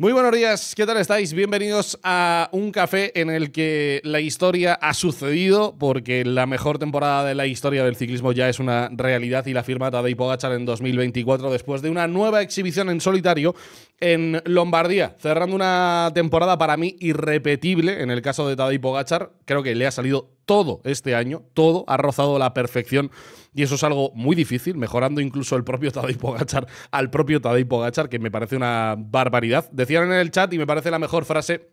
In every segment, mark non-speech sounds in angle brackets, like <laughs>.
Muy buenos días, ¿qué tal estáis? Bienvenidos a un café en el que la historia ha sucedido, porque la mejor temporada de la historia del ciclismo ya es una realidad y la firma Tadej Pogacar en 2024 después de una nueva exhibición en solitario en Lombardía, cerrando una temporada para mí irrepetible en el caso de Tadej Pogachar. Creo que le ha salido todo este año, todo ha rozado la perfección y eso es algo muy difícil, mejorando incluso el propio Tadej Pogachar al propio Tadej Pogachar, que me parece una barbaridad. Decían en el chat y me parece la mejor frase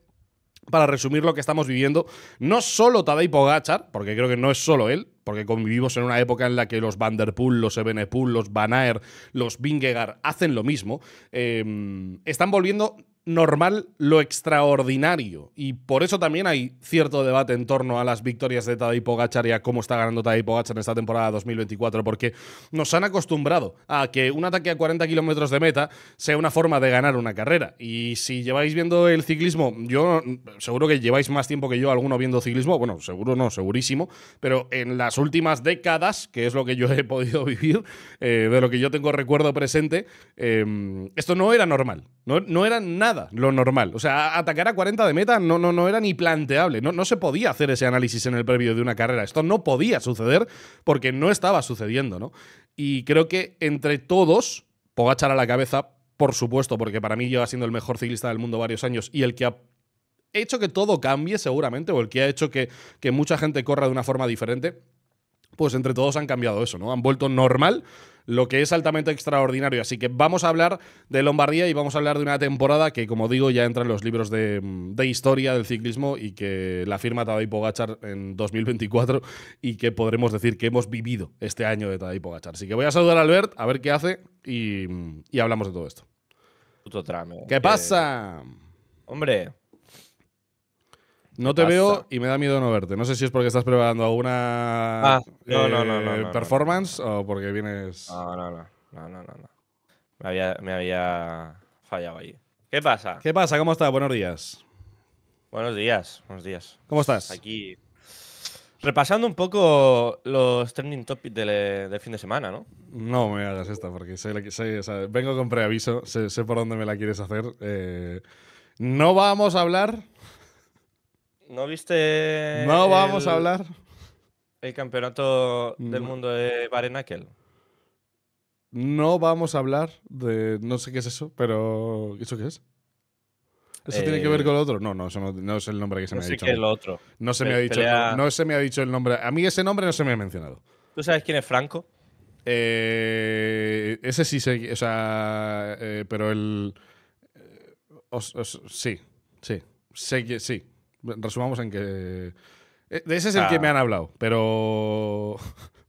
para resumir lo que estamos viviendo, no solo Tadej Pogachar, porque creo que no es solo él, porque convivimos en una época en la que los Vanderpool, los Ebenepool, los Van los Bingegar, hacen lo mismo, eh, están volviendo normal lo extraordinario. Y por eso también hay cierto debate en torno a las victorias de Tadej Pogacar y a cómo está ganando Tadej Pogacar en esta temporada 2024, porque nos han acostumbrado a que un ataque a 40 kilómetros de meta sea una forma de ganar una carrera. Y si lleváis viendo el ciclismo, yo seguro que lleváis más tiempo que yo alguno viendo ciclismo, bueno, seguro no, segurísimo, pero en las últimas décadas, que es lo que yo he podido <laughs> vivir, eh, de lo que yo tengo recuerdo presente, eh, esto no era normal, no, no era nada lo normal. O sea, atacar a 40 de meta no, no, no era ni planteable. No, no se podía hacer ese análisis en el previo de una carrera. Esto no podía suceder porque no estaba sucediendo, ¿no? Y creo que entre todos, Pogachar a la cabeza, por supuesto, porque para mí lleva siendo el mejor ciclista del mundo varios años y el que ha hecho que todo cambie seguramente, o el que ha hecho que, que mucha gente corra de una forma diferente pues entre todos han cambiado eso, ¿no? Han vuelto normal lo que es altamente extraordinario. Así que vamos a hablar de Lombardía y vamos a hablar de una temporada que, como digo, ya entra en los libros de, historia del ciclismo y que la firma Tadej Pogachar en 2024 y que podremos decir que hemos vivido este año de Tadej Pogachar. Así que voy a saludar a Albert, a ver qué hace y, hablamos de todo esto. ¿Qué pasa? Hombre, no te veo y me da miedo no verte. No sé si es porque estás preparando alguna ah, eh, performance o porque vienes. No, no, no. Me, había, fallado ahí. ¿Qué pasa? ¿Qué pasa? ¿Cómo estás? Buenos días. Buenos días, buenos días. ¿Cómo estás? Aquí. Repasando un poco los trending topics del, fin de semana, ¿no? No me hagas esta, porque vengo con preaviso, sé, por dónde me la quieres hacer. Eh, no vamos a hablar ¿No viste. No vamos a hablar. El campeonato del mundo de Barenakel. No vamos a hablar de. No sé qué es eso, pero. ¿Eso qué es? ¿Eso tiene que ver con lo otro? No, no, eso no, es el nombre que se me ha dicho. Que es lo otro. No se me ha dicho. No, se me ha dicho el nombre. A mí ese nombre no se me ha mencionado. ¿Tú sabes quién es Franco? Eh, ese sí sé. O sea. Eh, pero el. Eh, sí, sí. Sé que sí resumamos en que. Eh, de ese es el ah. que me han hablado, pero. <laughs>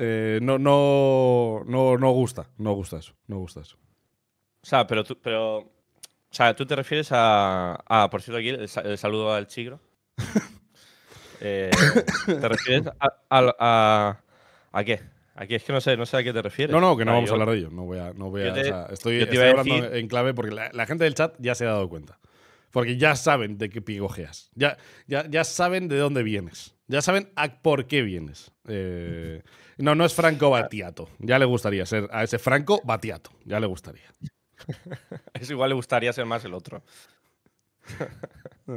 Eh, no, no, no, gusta, no gusta eso, no gusta O sea, pero tú, pero, ¿tú te refieres a. por cierto, aquí el, saludo al chigro. <laughs> Eh, ¿Te refieres a, a, qué? Aquí es que no sé, no sé a qué te refieres. No, no, que no ah, vamos a hablar de ello. No voy a. estoy, hablando en clave porque la, gente del chat ya se ha dado cuenta. Porque ya saben de qué pigojeas. Ya, ya, saben de dónde vienes. Ya saben a por qué vienes. Eh, no, no es Franco <laughs> Batiato. Ya le gustaría ser a ese Franco Batiato. Ya le gustaría. <laughs> es igual le gustaría ser más el otro. <laughs>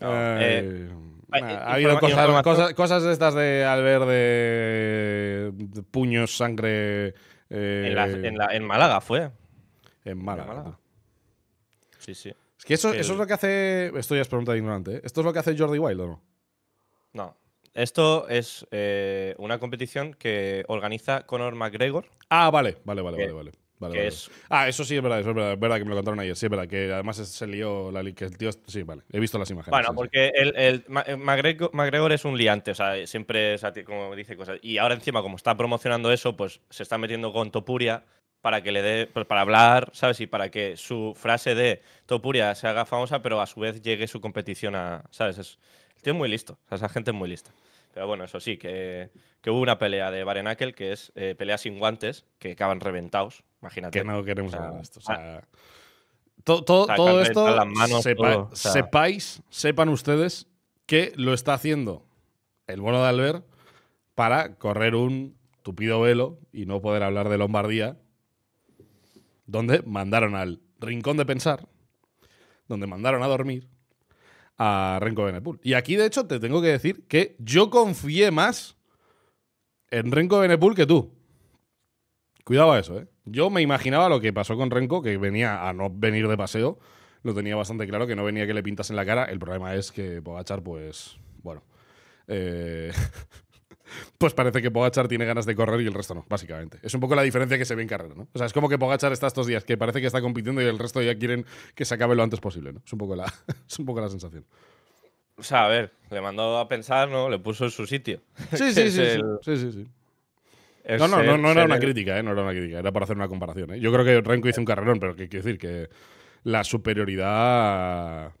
Eh, ha habido cosas, de estas de alber de, puños, sangre. Eh, en, Málaga fue. En Málaga. Sí, sí. Es que eso, es lo que hace. Esto ya es pregunta ignorante. ¿eh? ¿Esto es lo que hace Jordi Wild o no? No. Esto es eh, una competición que organiza Conor McGregor. Ah, vale, vale, vale, vale, vale. Ah, eso sí es verdad, es verdad, que me lo contaron ayer, sí, es verdad, que además se lió la que Sí, vale, he visto las imágenes. Bueno, porque El, McGregor, eh, es un liante, o sea, siempre, como dice cosas. Y ahora encima, como está promocionando eso, pues se está metiendo con Topuria, para que le dé, pues, para hablar, ¿sabes? Y para que su frase de Topuria se haga famosa, pero a su vez llegue su competición a, ¿sabes? Es, el tío muy listo, esa gente es muy lista. Pero bueno, eso sí, que, hubo una pelea de Barenakel, que es eh, pelea sin guantes, que acaban reventados, imagínate. Que no queremos hablar de esto, ah, todo, esto, sepáis, sepan ustedes que lo está haciendo el bueno de Albert para correr un tupido velo y no poder hablar de Lombardía donde mandaron al Rincón de Pensar, donde mandaron a dormir a Renko Benepool. Y aquí, de hecho, te tengo que decir que yo confié más en Renko Benepool que tú. Cuidado a eso, ¿eh? Yo me imaginaba lo que pasó con Renko, que venía a no venir de paseo. Lo tenía bastante claro, que no venía que le pintas en la cara. El problema es que Pogachar, pues, bueno. Eh, <laughs> pues parece que Pogachar tiene ganas de correr y el resto no, básicamente. Es un poco la diferencia que se ve en carrera, ¿no? O sea, es como que Pogachar está estos días, que parece que está compitiendo y el resto ya quieren que se acabe lo antes posible, ¿no? Es un poco la, <laughs> es un poco la sensación. O sea, a ver, le mandó a pensar, ¿no? Le puso en su sitio. Sí, sí, <laughs> sí, sí, No, no, no, era una crítica, ¿eh? No era una crítica, era para hacer una comparación. ¿eh? Yo creo que Renko hizo un carrerón, pero qué quiero decir que la superioridad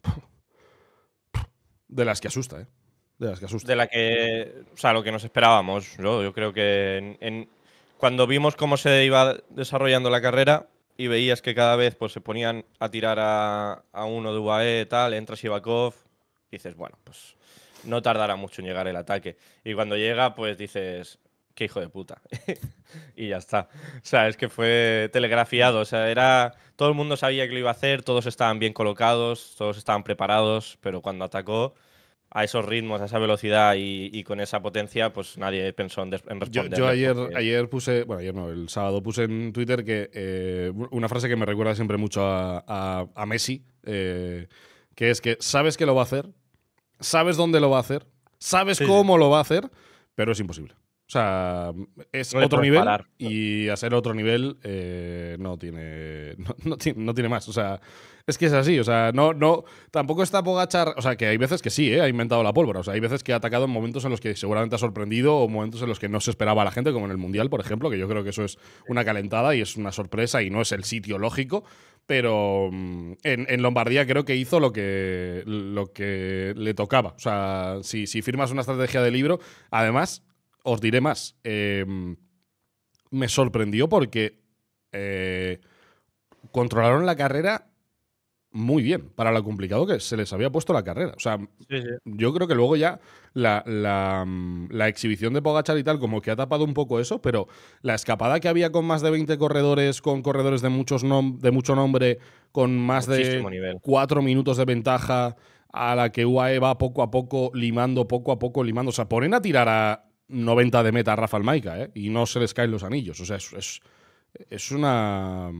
de las que asusta, ¿eh? De las que De la que, o sea, lo que nos esperábamos. Yo, yo creo que en, cuando vimos cómo se iba desarrollando la carrera y veías que cada vez pues, se ponían a tirar a, a uno de UAE, tal, entra Ivakov dices, bueno, pues no tardará mucho en llegar el ataque. Y cuando llega, pues dices, qué hijo de puta. <laughs> y ya está. O sea, es que fue telegrafiado. O sea, era. Todo el mundo sabía que lo iba a hacer, todos estaban bien colocados, todos estaban preparados, pero cuando atacó, a esos ritmos, a esa velocidad y, con esa potencia, pues nadie pensó en, responder. Yo, ayer, ayer puse, bueno, ayer no, el sábado puse en Twitter que eh, una frase que me recuerda siempre mucho a, Messi, eh, que es que sabes que lo va a hacer, sabes dónde lo va a hacer, sabes cómo lo va a hacer, pero es imposible. O sea, es otro nivel y hacer otro nivel eh, no, tiene, <laughs> no, tiene, más. O sea, es que es así. O sea, no, no, tampoco está Pogachar. O sea, que hay veces que sí, ¿eh? ha inventado la pólvora. O sea, hay veces que ha atacado en momentos en los que seguramente ha sorprendido o momentos en los que no se esperaba a la gente, como en el Mundial, por ejemplo, que yo creo que eso es una calentada y es una sorpresa y no es el sitio lógico. Pero mm, en, Lombardía creo que hizo lo que, lo que le tocaba. O sea, si, si firmas una estrategia de libro, además os diré más. Eh, me sorprendió porque eh, controlaron la carrera muy bien para lo complicado que se les había puesto la carrera. O sea, yo creo que luego ya la, exhibición de Pogachar y tal, como que ha tapado un poco eso, pero la escapada que había con más de 20 corredores, con corredores de, muchos de mucho nombre, con más de 4 minutos de ventaja, a la que UAE va poco a poco limando, poco a poco limando. O sea, ponen a tirar a 90 de meta a Rafa Almaica, ¿eh? Y no se les caen los anillos. O sea, es, es, es una.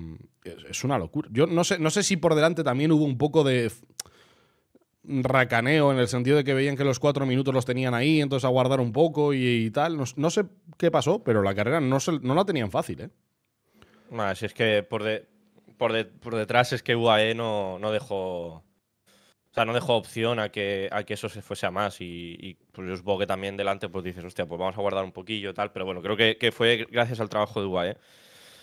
Es una locura. Yo no sé, no sé si por delante también hubo un poco de racaneo en el sentido de que veían que los cuatro minutos los tenían ahí, entonces aguardar un poco y, tal. No, sé qué pasó, pero la carrera no, la tenían fácil, ¿eh? si es que por, de, por, detrás es que UAE no, no dejó sea, no dejó opción a que, a que eso se fuese a más. Y, y pues yo supongo también delante pues dices, hostia, pues vamos a guardar un poquillo, y tal. Pero bueno, creo que, fue gracias al trabajo de Uruguay. ¿eh?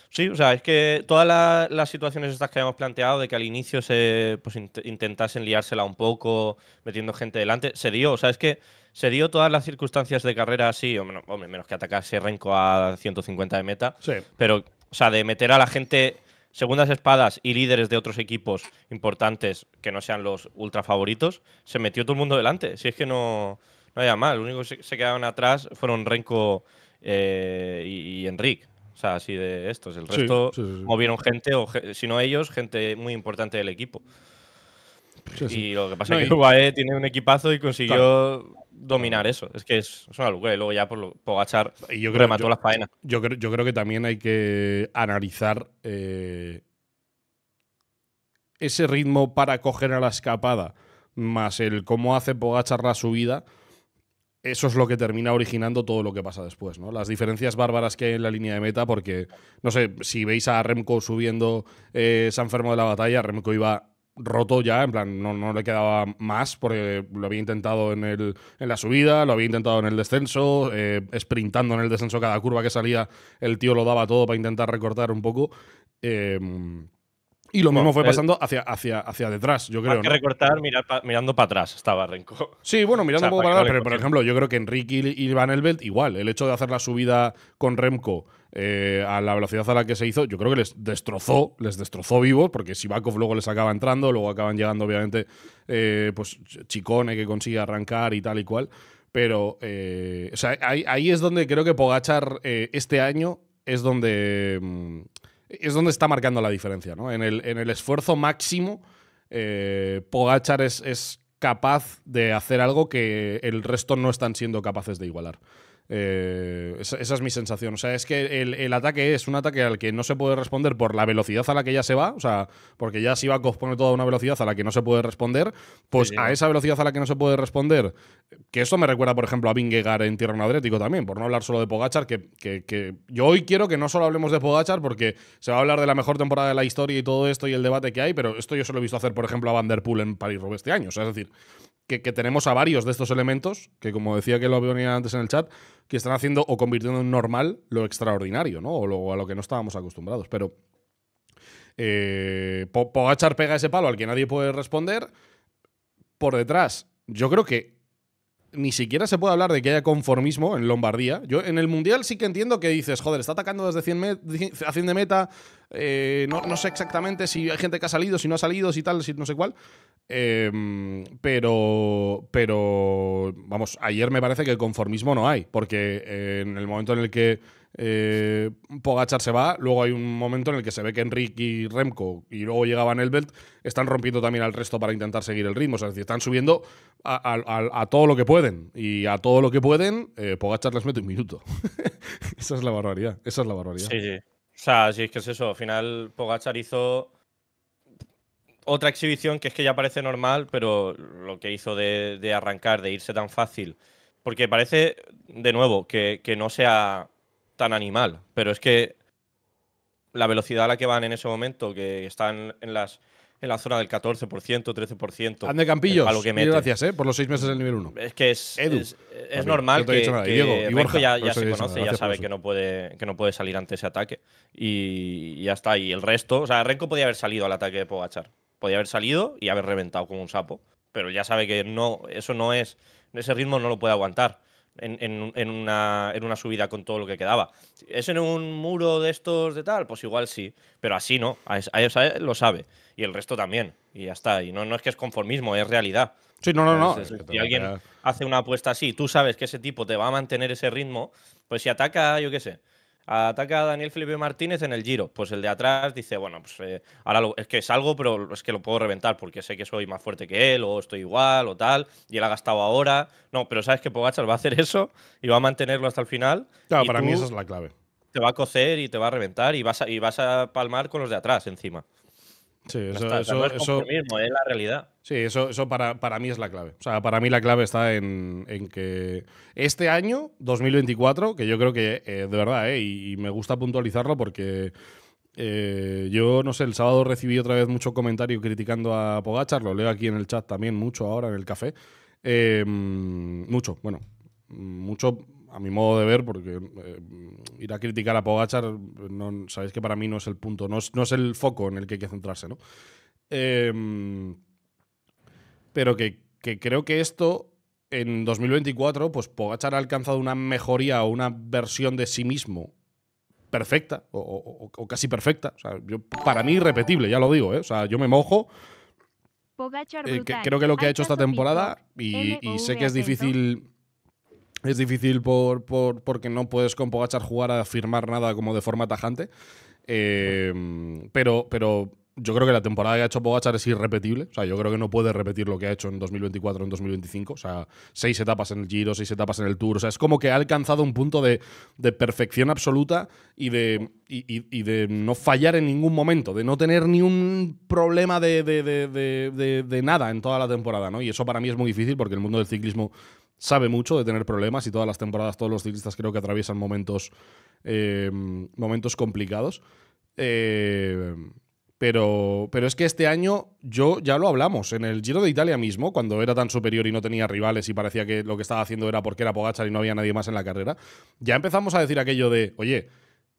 Sí, o sea, es que todas las situaciones estas que habíamos planteado, de que al inicio se pues, intentasen liársela un poco, metiendo gente delante, se dio. O sea, es que se dio todas las circunstancias de carrera así, o menos, menos que atacase Renko a 150 de meta. Sí. Pero, o sea, de meter a la gente segundas espadas y líderes de otros equipos importantes que no sean los ultra favoritos, se metió todo el mundo delante. Si es que no, no había mal, lo único que se quedaron atrás fueron Renko eh, y, Enrique. O sea, así de estos. El resto movieron gente, o si no ellos, gente muy importante del equipo. Y lo que pasa es que Ubae tiene un equipazo y consiguió dominar eso. Es que es, algo que luego ya por, lo, y yo creo, remató yo, las faenas. Yo creo, yo creo que también hay que analizar eh, ese ritmo para coger a la escapada, más el cómo hace Pogachar la subida. Eso es lo que termina originando todo lo que pasa después, ¿no? Las diferencias bárbaras que hay en la línea de meta, porque, no sé, si veis a Remco subiendo eh, San Fermo de la Batalla, Remco iba roto ya, en plan, no, no, le quedaba más, porque lo había intentado en, el, en la subida, lo había intentado en el descenso, eh, sprintando en el descenso cada curva que salía, el tío lo daba todo para intentar recortar un poco. Em, y lo mismo fue pasando hacia, hacia, hacia detrás, yo creo. Hay que recortar mirando para atrás, estaba Remco. Sí, bueno, mirando para atrás, pero por ejemplo, yo creo que Enrique y Van Elbelt igual. El hecho de hacer la subida con Remco, eh, a la velocidad a la que se hizo, yo creo que les destrozó, les destrozó vivos, porque Sivakov luego les acaba entrando, luego acaban llegando, obviamente, eh, pues Chicone que consigue arrancar y tal y cual. Pero eh, ahí, es donde creo que Pogachar este año es donde, mm, es donde está marcando la diferencia. ¿no? En, el, esfuerzo máximo, Pogachar es, es capaz de hacer algo que el resto no están siendo capaces de igualar. Eh, esa, es mi sensación. O sea, es que el, ataque es un ataque al que no se puede responder por la velocidad a la que ya se va. O sea, porque ya a pone toda una velocidad a la que no se puede responder. Pues a esa velocidad a la que no se puede responder, que eso me recuerda, por ejemplo, a Vingegaard en Tierra Adriático también, por no hablar solo de Pogachar, que, yo hoy quiero que no solo hablemos de Pogachar, porque se va a hablar de la mejor temporada de la historia y todo esto y el debate que hay, pero esto yo solo he visto hacer, por ejemplo, a Van Der Poel en París-Roubaix este año. O sea, es decir, que, tenemos a varios de estos elementos, que como decía que lo venía antes en el chat, que están haciendo o convirtiendo en normal lo extraordinario, ¿no? O lo, a lo que no estábamos acostumbrados. Pero eh, Pogachar pega ese palo al que nadie puede responder. Por detrás, yo creo que ni siquiera se puede hablar de que haya conformismo en Lombardía. Yo en el Mundial sí que entiendo que dices, joder, está atacando desde 100 a 100 de meta, eh, no, sé exactamente si hay gente que ha salido, si no ha salido, si tal, si no sé cuál. Em, pero, pero, vamos, ayer me parece que el conformismo no hay, porque en el momento en el que eh, Pogachar se va, luego hay un momento en el que se ve que Enrique y Remco y luego llegaba elbert están rompiendo también al resto para intentar seguir el ritmo, o sea, es decir, están subiendo a, todo lo que pueden y a todo lo que pueden eh, Pogachar les mete un minuto. <laughs> esa es la barbaridad, esa es la barbaridad. Sí, sí. O sea, sí, es que es eso, al final Pogachar hizo otra exhibición que es que ya parece normal, pero lo que hizo de, arrancar, de irse tan fácil, porque parece, de nuevo, que, que no sea tan animal, pero es que la velocidad a la que van en ese momento, que están en las en la zona del 14%, 13%. Ande lo que gracias ¿eh? por los seis meses del nivel 1. Es que es, es, normal que, ya, se conoce, ya sabe que no, puede, que no puede salir ante ese ataque. Y ya está. Y el resto, o sea, Renko podía haber salido al ataque de Pogachar. Podía haber salido y haber reventado como un sapo. Pero ya sabe que no, eso no es, ese ritmo no lo puede aguantar en, en, una, subida con todo lo que quedaba. ¿Es en un muro de estos de tal? Pues igual sí, pero así no, a, lo sabe. Y el resto también, y ya está. Y no, no es que es conformismo, es realidad. Sí, no, no, no. si alguien hace una apuesta así, tú sabes que ese tipo te va a mantener ese ritmo, pues si ataca, yo qué sé, ataca a Daniel Felipe Martínez en el giro. Pues el de atrás dice, bueno, pues eh, ahora es que salgo, pero es que lo puedo reventar porque sé que soy más fuerte que él o estoy igual o tal, y él ha gastado ahora. No, pero sabes que Pogachar va a hacer <laughs> eso y va a mantenerlo hasta el final. Claro, para mí esa es la clave. Te va a cocer y te va a reventar y vas y vas a palmar con los de atrás encima. Sí, eso, eso, es mismo, es la realidad. Sí, eso, eso para, para, mí es la clave. O sea, para mí la clave está en, en que este año, 2024, que yo creo que eh, de verdad, eh, y, me gusta puntualizarlo porque eh, yo, no sé, el sábado recibí otra vez mucho comentario criticando a Pogachar, lo leo aquí en el chat también mucho ahora en el café. Em, mucho, bueno, mucho a mi modo de ver, porque eh, ir a criticar a Pogachar, no, sabéis que para mí no es el punto, no es, el foco en el que hay que centrarse, ¿no? Em, pero que, creo que esto, en 2024, pues Pogachar ha alcanzado una mejoría o una versión de sí mismo perfecta, o, casi perfecta. yo, para mí irrepetible, ya lo digo, ¿eh? O sea, yo me mojo. Eh, creo que lo que ha hecho esta temporada, y sé que es difícil es difícil por, porque no puedes con Pogachar jugar a firmar nada como de forma tajante. Em, pero, pero yo creo que la temporada que ha hecho Pogachar es irrepetible. O sea, yo creo que no puede repetir lo que ha hecho en 2024 en 2025. O sea, seis etapas en el Giro, seis etapas en el Tour. O sea, es como que ha alcanzado un punto de, perfección absoluta y de, y, de no fallar en ningún momento, de no tener ni un problema de, nada en toda la temporada. ¿no? Y eso para mí es muy difícil porque el mundo del ciclismo sabe mucho de tener problemas y todas las temporadas, todos los ciclistas creo que atraviesan momentos, eh, momentos complicados. Eh, pero, pero es que este año yo ya lo hablamos, en el Giro de Italia mismo, cuando era tan superior y no tenía rivales y parecía que lo que estaba haciendo era porque era Pogachar y no había nadie más en la carrera, ya empezamos a decir aquello de, oye,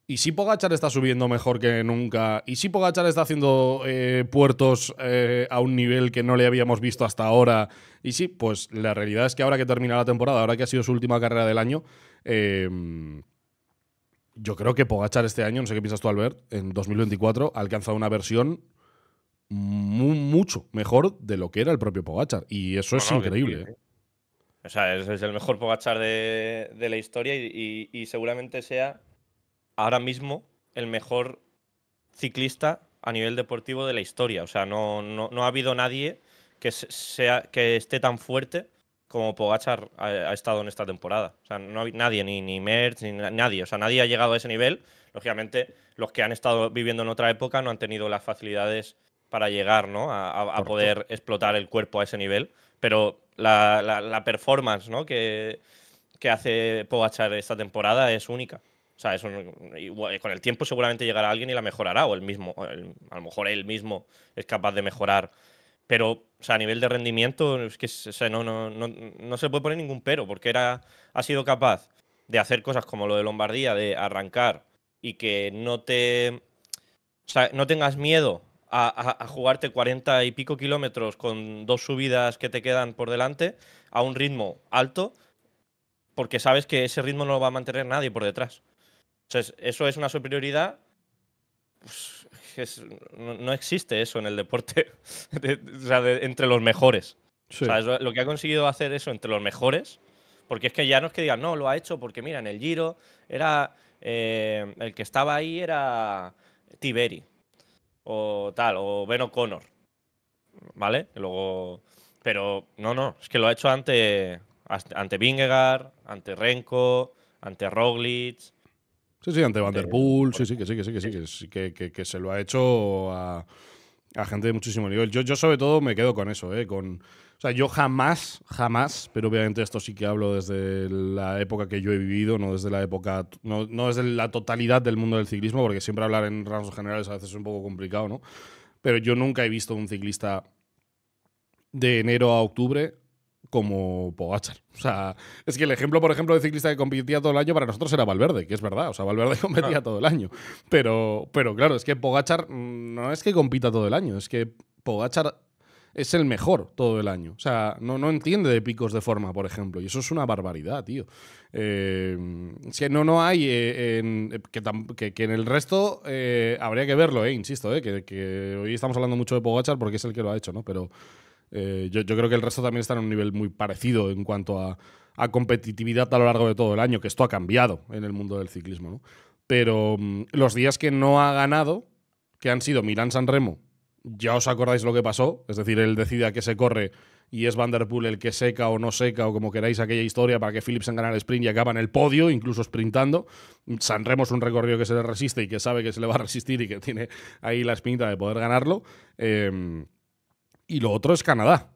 y si Pogachar está subiendo mejor que nunca, y si Pogachar está haciendo eh, puertos eh, a un nivel que no le habíamos visto hasta ahora, y sí, pues la realidad es que ahora que termina la temporada, ahora que ha sido su última carrera del año, em, yo creo que Pogachar este año, no sé qué piensas tú, Albert, en 2024 ha alcanzado una versión mucho mejor de lo que era el propio Pogachar, y eso es increíble. ¿eh? O sea, es, el mejor Pogachar de, la historia y seguramente sea ahora mismo el mejor ciclista a nivel deportivo de la historia. O sea, no, no, ha habido nadie que, sea, que esté tan fuerte como Pogachar ha, estado en esta temporada. O sea, no hay nadie, ni, ni Merz, ni nadie. O sea, nadie ha llegado a ese nivel. Lógicamente, los que han estado viviendo en otra época no han tenido las facilidades para llegar ¿no? a, poder explotar el cuerpo a ese nivel. Pero la, performance que, que hace Pogachar esta temporada es única. O sea, eso, con el tiempo seguramente llegará alguien y la mejorará, o el mismo, a lo mejor él mismo es capaz de mejorar. Pero, o sea, a nivel de rendimiento, es que o sea, no, no, no, se puede poner ningún pero, porque era, ha sido capaz de hacer cosas como lo de Lombardía, de arrancar y que no te. O sea, no tengas miedo a, a, a, jugarte 40 y pico kilómetros con dos subidas que te quedan por delante a un ritmo alto, porque sabes que ese ritmo no lo va a mantener nadie por detrás. Entonces, eso es una superioridad. Pues, no, existe eso en el deporte, <laughs> entre los mejores. lo que ha conseguido hacer eso entre los mejores, porque es que ya no es que digan, no, lo ha hecho porque, mira, en el Giro era. Eh, el que estaba ahí era Tiberi, o tal, o Ben Connor ¿Vale? luego. Pero no, no, es que lo ha hecho ante, ante Vingegaard, ante Renko, ante Roglic, Sí, sí, ante eh, Vanderpool, sí, sí, que sí, que sí, que sí, que, se lo ha hecho a, gente de muchísimo nivel. Yo, sobre todo me quedo con eso, ¿eh? Con, o sea, yo jamás, jamás, pero obviamente esto sí que hablo desde la época que yo he vivido, no desde la época, no, no desde la totalidad del mundo del ciclismo, porque siempre hablar en rangos generales a veces es un poco complicado, ¿no? Pero yo nunca he visto un ciclista de enero a octubre como Pogachar. O sea, es que el ejemplo, por ejemplo, de ciclista que competía todo el año para nosotros era Valverde, que es verdad. O sea, Valverde <laughs> competía todo el año. Pero, pero claro, es que Pogachar no es que compita todo el año, es que Pogachar es el mejor todo el año. O sea, no, no entiende de picos de forma, por ejemplo. Y eso es una barbaridad, tío. Eh, es que no, no hay eh, eh, que, que, en el resto habría que verlo, eh, insisto, eh, que, que, hoy estamos hablando mucho de Pogachar porque es el que lo ha hecho, ¿no? Pero eh, yo, creo que el resto también está en un nivel muy parecido en cuanto a, competitividad a lo largo de todo el año, que esto ha cambiado en el mundo del ciclismo. Pero mm, los días que no ha ganado, que han sido Milán-San Remo, ya os acordáis lo que pasó, es decir, él decide a qué se corre y es Vanderpool el que seca o no seca o como queráis aquella historia para que Philipsen gane el sprint y acaba en el podio, incluso sprintando. Sanremo es un recorrido que se le resiste y que sabe que se le va a resistir y que tiene ahí la espinita de poder ganarlo. Eh, y lo otro es Canadá.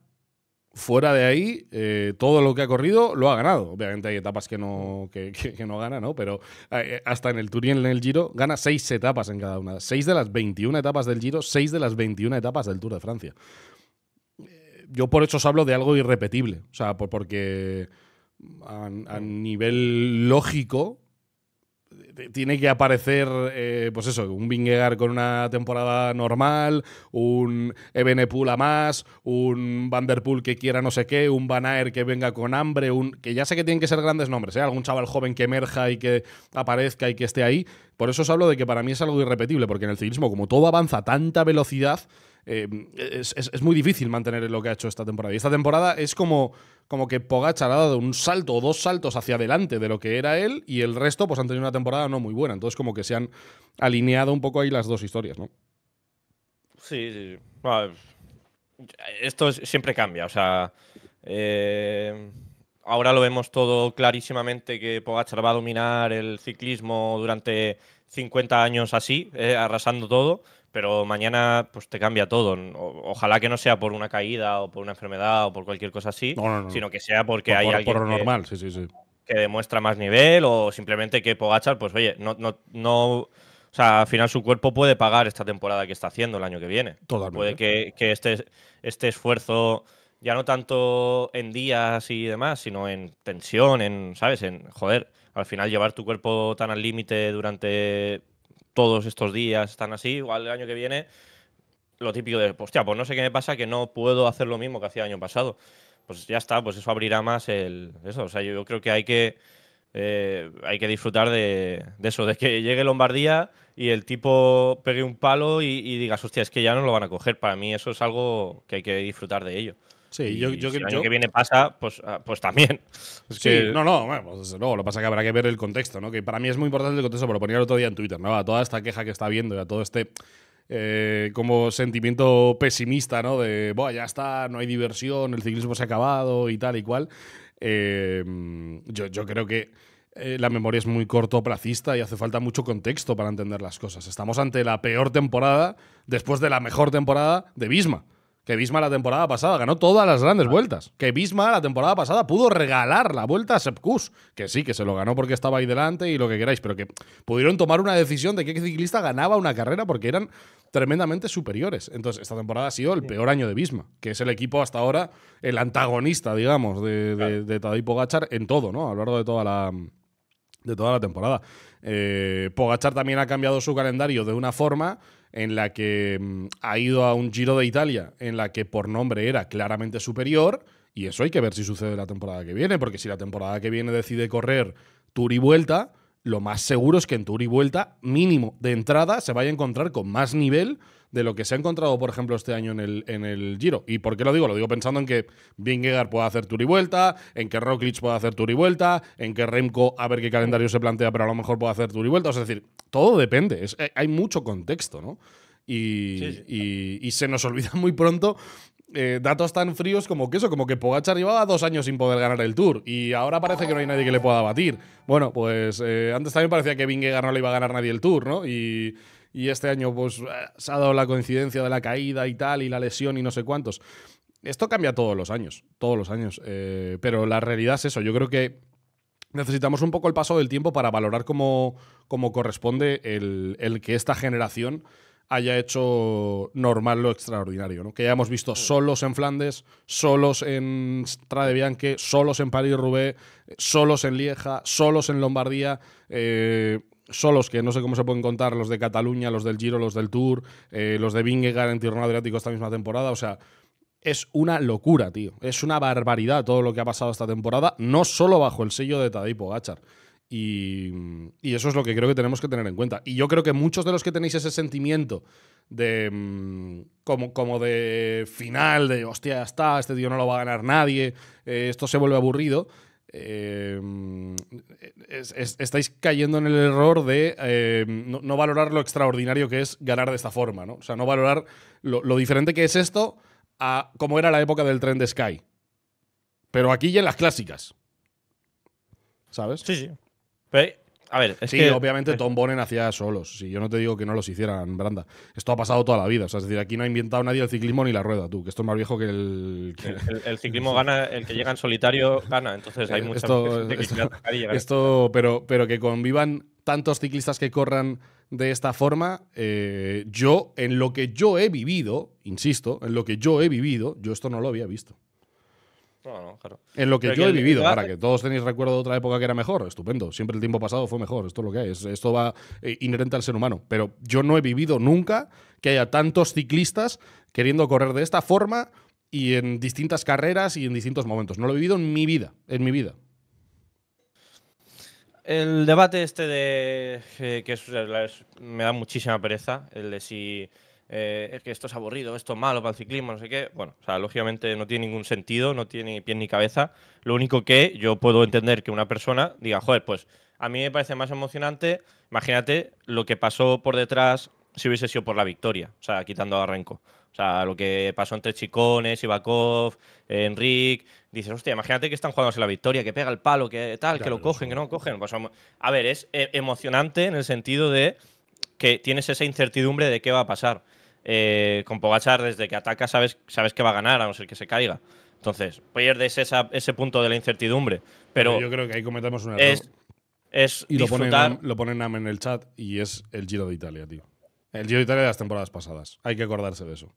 Fuera de ahí, eh, todo lo que ha corrido lo ha ganado. Obviamente hay etapas que no, no gana, ¿no? Pero eh, hasta en el Tour y en el Giro gana seis etapas en cada una. Seis de las 21 etapas del Giro, seis de las 21 etapas del Tour de Francia. Eh, yo por eso os hablo de algo irrepetible. O sea, porque a nivel lógico, tiene que aparecer, eh, pues eso, un Vingegaard con una temporada normal, un Ebenepool a más, un Vanderpool que quiera no sé qué, un Van que venga con hambre, un que ya sé que tienen que ser grandes nombres, ¿eh? algún chaval joven que emerja y que aparezca y que esté ahí. Por eso os hablo de que para mí es algo irrepetible, porque en el ciclismo, como todo avanza a tanta velocidad, Em, es, muy difícil mantener lo que ha hecho esta temporada. Y esta temporada es como, como que Pogachar ha dado un salto o dos saltos hacia adelante de lo que era él y el resto pues han tenido una temporada no muy buena. Entonces como que se han alineado un poco ahí las dos historias, ¿no? Sí, sí. esto siempre cambia, o sea... Eh, ahora lo vemos todo clarísimamente que Pogachar va a dominar el ciclismo durante 50 años así, eh, arrasando todo pero mañana pues te cambia todo. ojalá que no sea por una caída o por una enfermedad o por cualquier cosa así, sino que sea porque hay alguien que, que demuestra más nivel o simplemente que Pogachar, pues oye, no, no, no o sea, al final su cuerpo puede pagar esta temporada que está haciendo el año que viene. Puede que, que este, este esfuerzo, ya no tanto en días y demás, sino en tensión, en, ¿sabes? En, joder, al final llevar tu cuerpo tan al límite durante todos estos días están así, igual el año que viene, lo típico de, hostia, pues no sé qué me pasa que no puedo hacer lo mismo que hacía el año pasado. Pues ya está, pues eso abrirá más el. Eso, o sea, yo creo que hay que. Eh, hay que disfrutar de, eso, de que llegue Lombardía y el tipo pegue un palo y, y digas, hostia, es que ya no lo van a coger. Para mí eso es algo que hay que disfrutar de ello. Sí, y yo, yo, si el año que viene pasa, pues, ah, pues también. <laughs> que... No, no, bueno, pues lo pasa que habrá que ver el contexto, ¿no? Que para mí es muy importante el contexto, pero lo ponía el otro día en Twitter, ¿no? A toda esta queja que está viendo y a todo este eh, como sentimiento pesimista, ¿no? De, bueno, ya está, no hay diversión, el ciclismo se ha acabado y tal y cual. Eh, yo, creo que eh, la memoria es muy cortoplacista y hace falta mucho contexto para entender las cosas. Estamos ante la peor temporada después de la mejor temporada de Bisma. Que Bisma la temporada pasada ganó todas las grandes vueltas. Que Bisma la temporada pasada pudo regalar la vuelta a Sepkus. Que sí, que se lo ganó porque estaba ahí delante y lo que queráis, pero que pudieron tomar una decisión de qué ciclista ganaba una carrera porque eran tremendamente superiores. Entonces, esta temporada ha sido el peor año de Bisma, que es el equipo hasta ahora, el antagonista, digamos, de, Pogachar en todo, ¿no? A lo largo de toda la, de toda la temporada. Eh, Pogachar también ha cambiado su calendario de una forma en la que mm, ha ido a un Giro de Italia, en la que por nombre era claramente superior, y eso hay que ver si sucede la temporada que viene, porque si la temporada que viene decide correr tour y vuelta, lo más seguro es que en tour y vuelta, mínimo de entrada, se vaya a encontrar con más nivel de lo que se ha encontrado, por ejemplo, este año en el, en el Giro. ¿Y por qué lo digo? Lo digo pensando en que Vingegaard pueda hacer tour y vuelta, en que Roglic pueda hacer tour y vuelta, en que Remco, a ver qué calendario se plantea, pero a lo mejor puede hacer tour y vuelta. es decir, todo depende. Eh, hay mucho contexto, ¿no? y, se nos olvida <laughs> muy pronto eh, datos tan fríos como que eso, como que Pogacar llevaba dos años sin poder ganar el Tour y ahora parece que no hay nadie que le pueda batir. Bueno, pues eh, antes también parecía que Vingegaard no le iba a ganar nadie el Tour, ¿no? Y, este año pues eh, se ha dado la coincidencia de la caída y tal y la lesión y no sé cuántos. Esto cambia todos los años, todos los años. pero la realidad es eso. Yo creo que necesitamos un poco el paso del tiempo para valorar cómo, corresponde el, el que esta generación haya hecho normal lo extraordinario, ¿no? Que ya hemos visto solos en Flandes, solos en stradebianque solos en París-Roubaix, solos en Lieja, solos en Lombardía, eh, solos que no sé cómo se pueden contar los de Cataluña, los del Giro, los del Tour, eh, los de Vingegaard en Tirreno Adriático esta misma temporada, o sea, es una locura, tío. Es una barbaridad todo lo que ha pasado esta temporada, no solo bajo el sello de Tadej Gachar. Y, eso es lo que creo que tenemos que tener en cuenta. Y yo creo que muchos de los que tenéis ese sentimiento de mm, como, como de final, de hostia, ya está, este tío no lo va a ganar nadie, eh, esto se vuelve aburrido. Eh, mm, estáis cayendo en el error de eh, no, valorar lo extraordinario que es ganar de esta forma, ¿no? O sea, no valorar lo, diferente que es esto a cómo era la época del tren de Sky. Pero aquí y en las clásicas. ¿Sabes? Sí, sí a ver, sí, obviamente eh. Tom Bonen hacía solos. Si yo no te digo que no los hicieran, Branda. Esto ha pasado toda la vida. es decir, aquí no ha inventado nadie el ciclismo ni la rueda, tú, que esto es más viejo que el. El, ciclismo <laughs> gana, el que llega en solitario gana. Entonces hay eh, mucha <laughs> esto, pero, pero que convivan tantos ciclistas que corran de esta forma, eh, yo, en lo que yo he vivido, insisto, en lo que yo he vivido, yo esto no lo había visto. En lo que yo he vivido, para que todos tenéis recuerdo de otra época que era mejor, estupendo. Siempre el tiempo pasado fue mejor, esto es lo que es. Esto va eh, inherente al ser humano. Pero yo no he vivido nunca que haya tantos ciclistas queriendo correr de esta forma y en distintas carreras y en distintos momentos. No lo he vivido en mi vida, en mi vida. El debate este de eh, que, me da muchísima pereza, el de si eh, es que esto es aburrido, esto es malo para el ciclismo, no sé qué. Bueno, o sea, lógicamente no tiene ningún sentido, no tiene ni pie ni cabeza. Lo único que yo puedo entender que una persona diga, joder, pues a mí me parece más emocionante, imagínate lo que pasó por detrás si hubiese sido por la victoria, o sea, quitando a Renko. O sea, lo que pasó entre Chicones, Ivakov, Enric. Dices, hostia, imagínate que están jugándose la victoria, que pega el palo, que tal, que lo cogen, que no lo cogen. Pues, a ver, es eh, emocionante en el sentido de que tienes esa incertidumbre de qué va a pasar. Eh, con Pogachar, desde que ataca, sabes, sabes que va a ganar, a no ser que se caiga. Entonces, pierdes ese punto de la incertidumbre. Pero yo creo que ahí cometemos un error. Es, disfrutar lo ponen, lo ponen en el chat y es el Giro de Italia, tío. El Giro de Italia de las temporadas pasadas. Hay que acordarse de eso.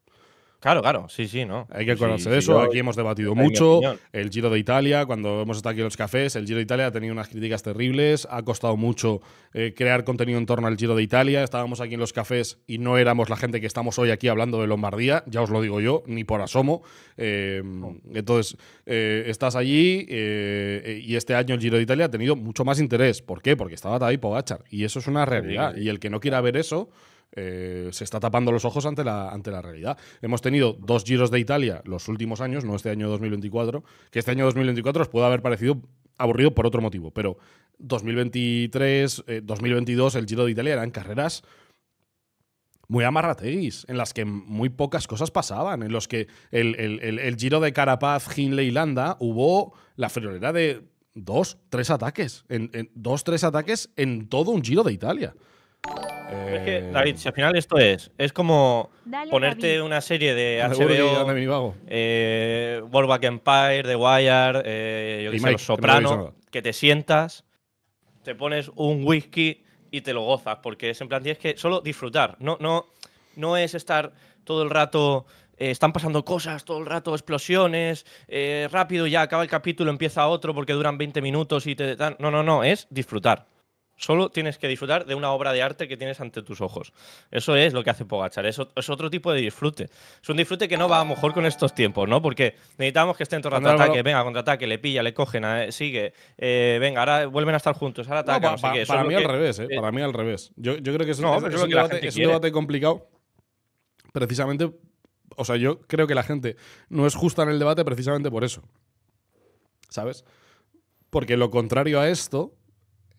Claro, claro, sí, sí, ¿no? Hay que conocer eso, aquí hemos debatido mucho, el Giro de Italia, cuando hemos estado aquí en los cafés, el Giro de Italia ha tenido unas críticas terribles, ha costado mucho eh, crear contenido en torno al Giro de Italia, estábamos aquí en los cafés y no éramos la gente que estamos hoy aquí hablando de Lombardía, ya os lo digo yo, ni por asomo. Em, oh. Entonces, eh, estás allí eh, y este año el Giro de Italia ha tenido mucho más interés. ¿Por qué? Porque estaba David Pogachar y eso es una realidad. y el que no quiera ver eso eh, se está tapando los ojos ante la, ante la realidad. Hemos tenido dos giros de Italia los últimos años, no este año 2024, que este año 2024 os puede haber parecido aburrido por otro motivo, pero 2023, 2022, eh, el giro de Italia eran carreras muy amarrateguis, en las que muy pocas cosas pasaban, en los que el, giro de Carapaz, Hinley y Landa hubo la friolera de dos, tres ataques, en, dos, tres ataques en todo un giro de Italia. Es que, eh, David, si al final esto es, es como ponerte una serie de HBO, World Back Empire, The Wire, eh, yo que Los Soprano, que, te sientas, te pones un whisky y te lo gozas, porque es en plan es que solo disfrutar, no, no, no es estar todo el rato eh, están pasando cosas todo el rato, explosiones, rápido ya acaba el capítulo, empieza otro porque duran 20 minutos y te No, no, no, es disfrutar. Solo tienes que disfrutar de una obra de arte que tienes ante tus ojos. Eso es lo que hace Pogachar. Es, otro tipo de disfrute. Es un disfrute que no va a mejor con estos tiempos, ¿no? Porque necesitamos que esté en ataque. venga, contraataque, le pilla, le cogen, eh, sigue, eh, venga, ahora vuelven a estar juntos, ahora atacan. para, mí al revés, eh, eh, Para mí al revés. Yo, creo que es, un debate complicado. Precisamente, o sea, yo creo que la gente no es justa en el debate precisamente por eso. ¿Sabes? Porque lo contrario a esto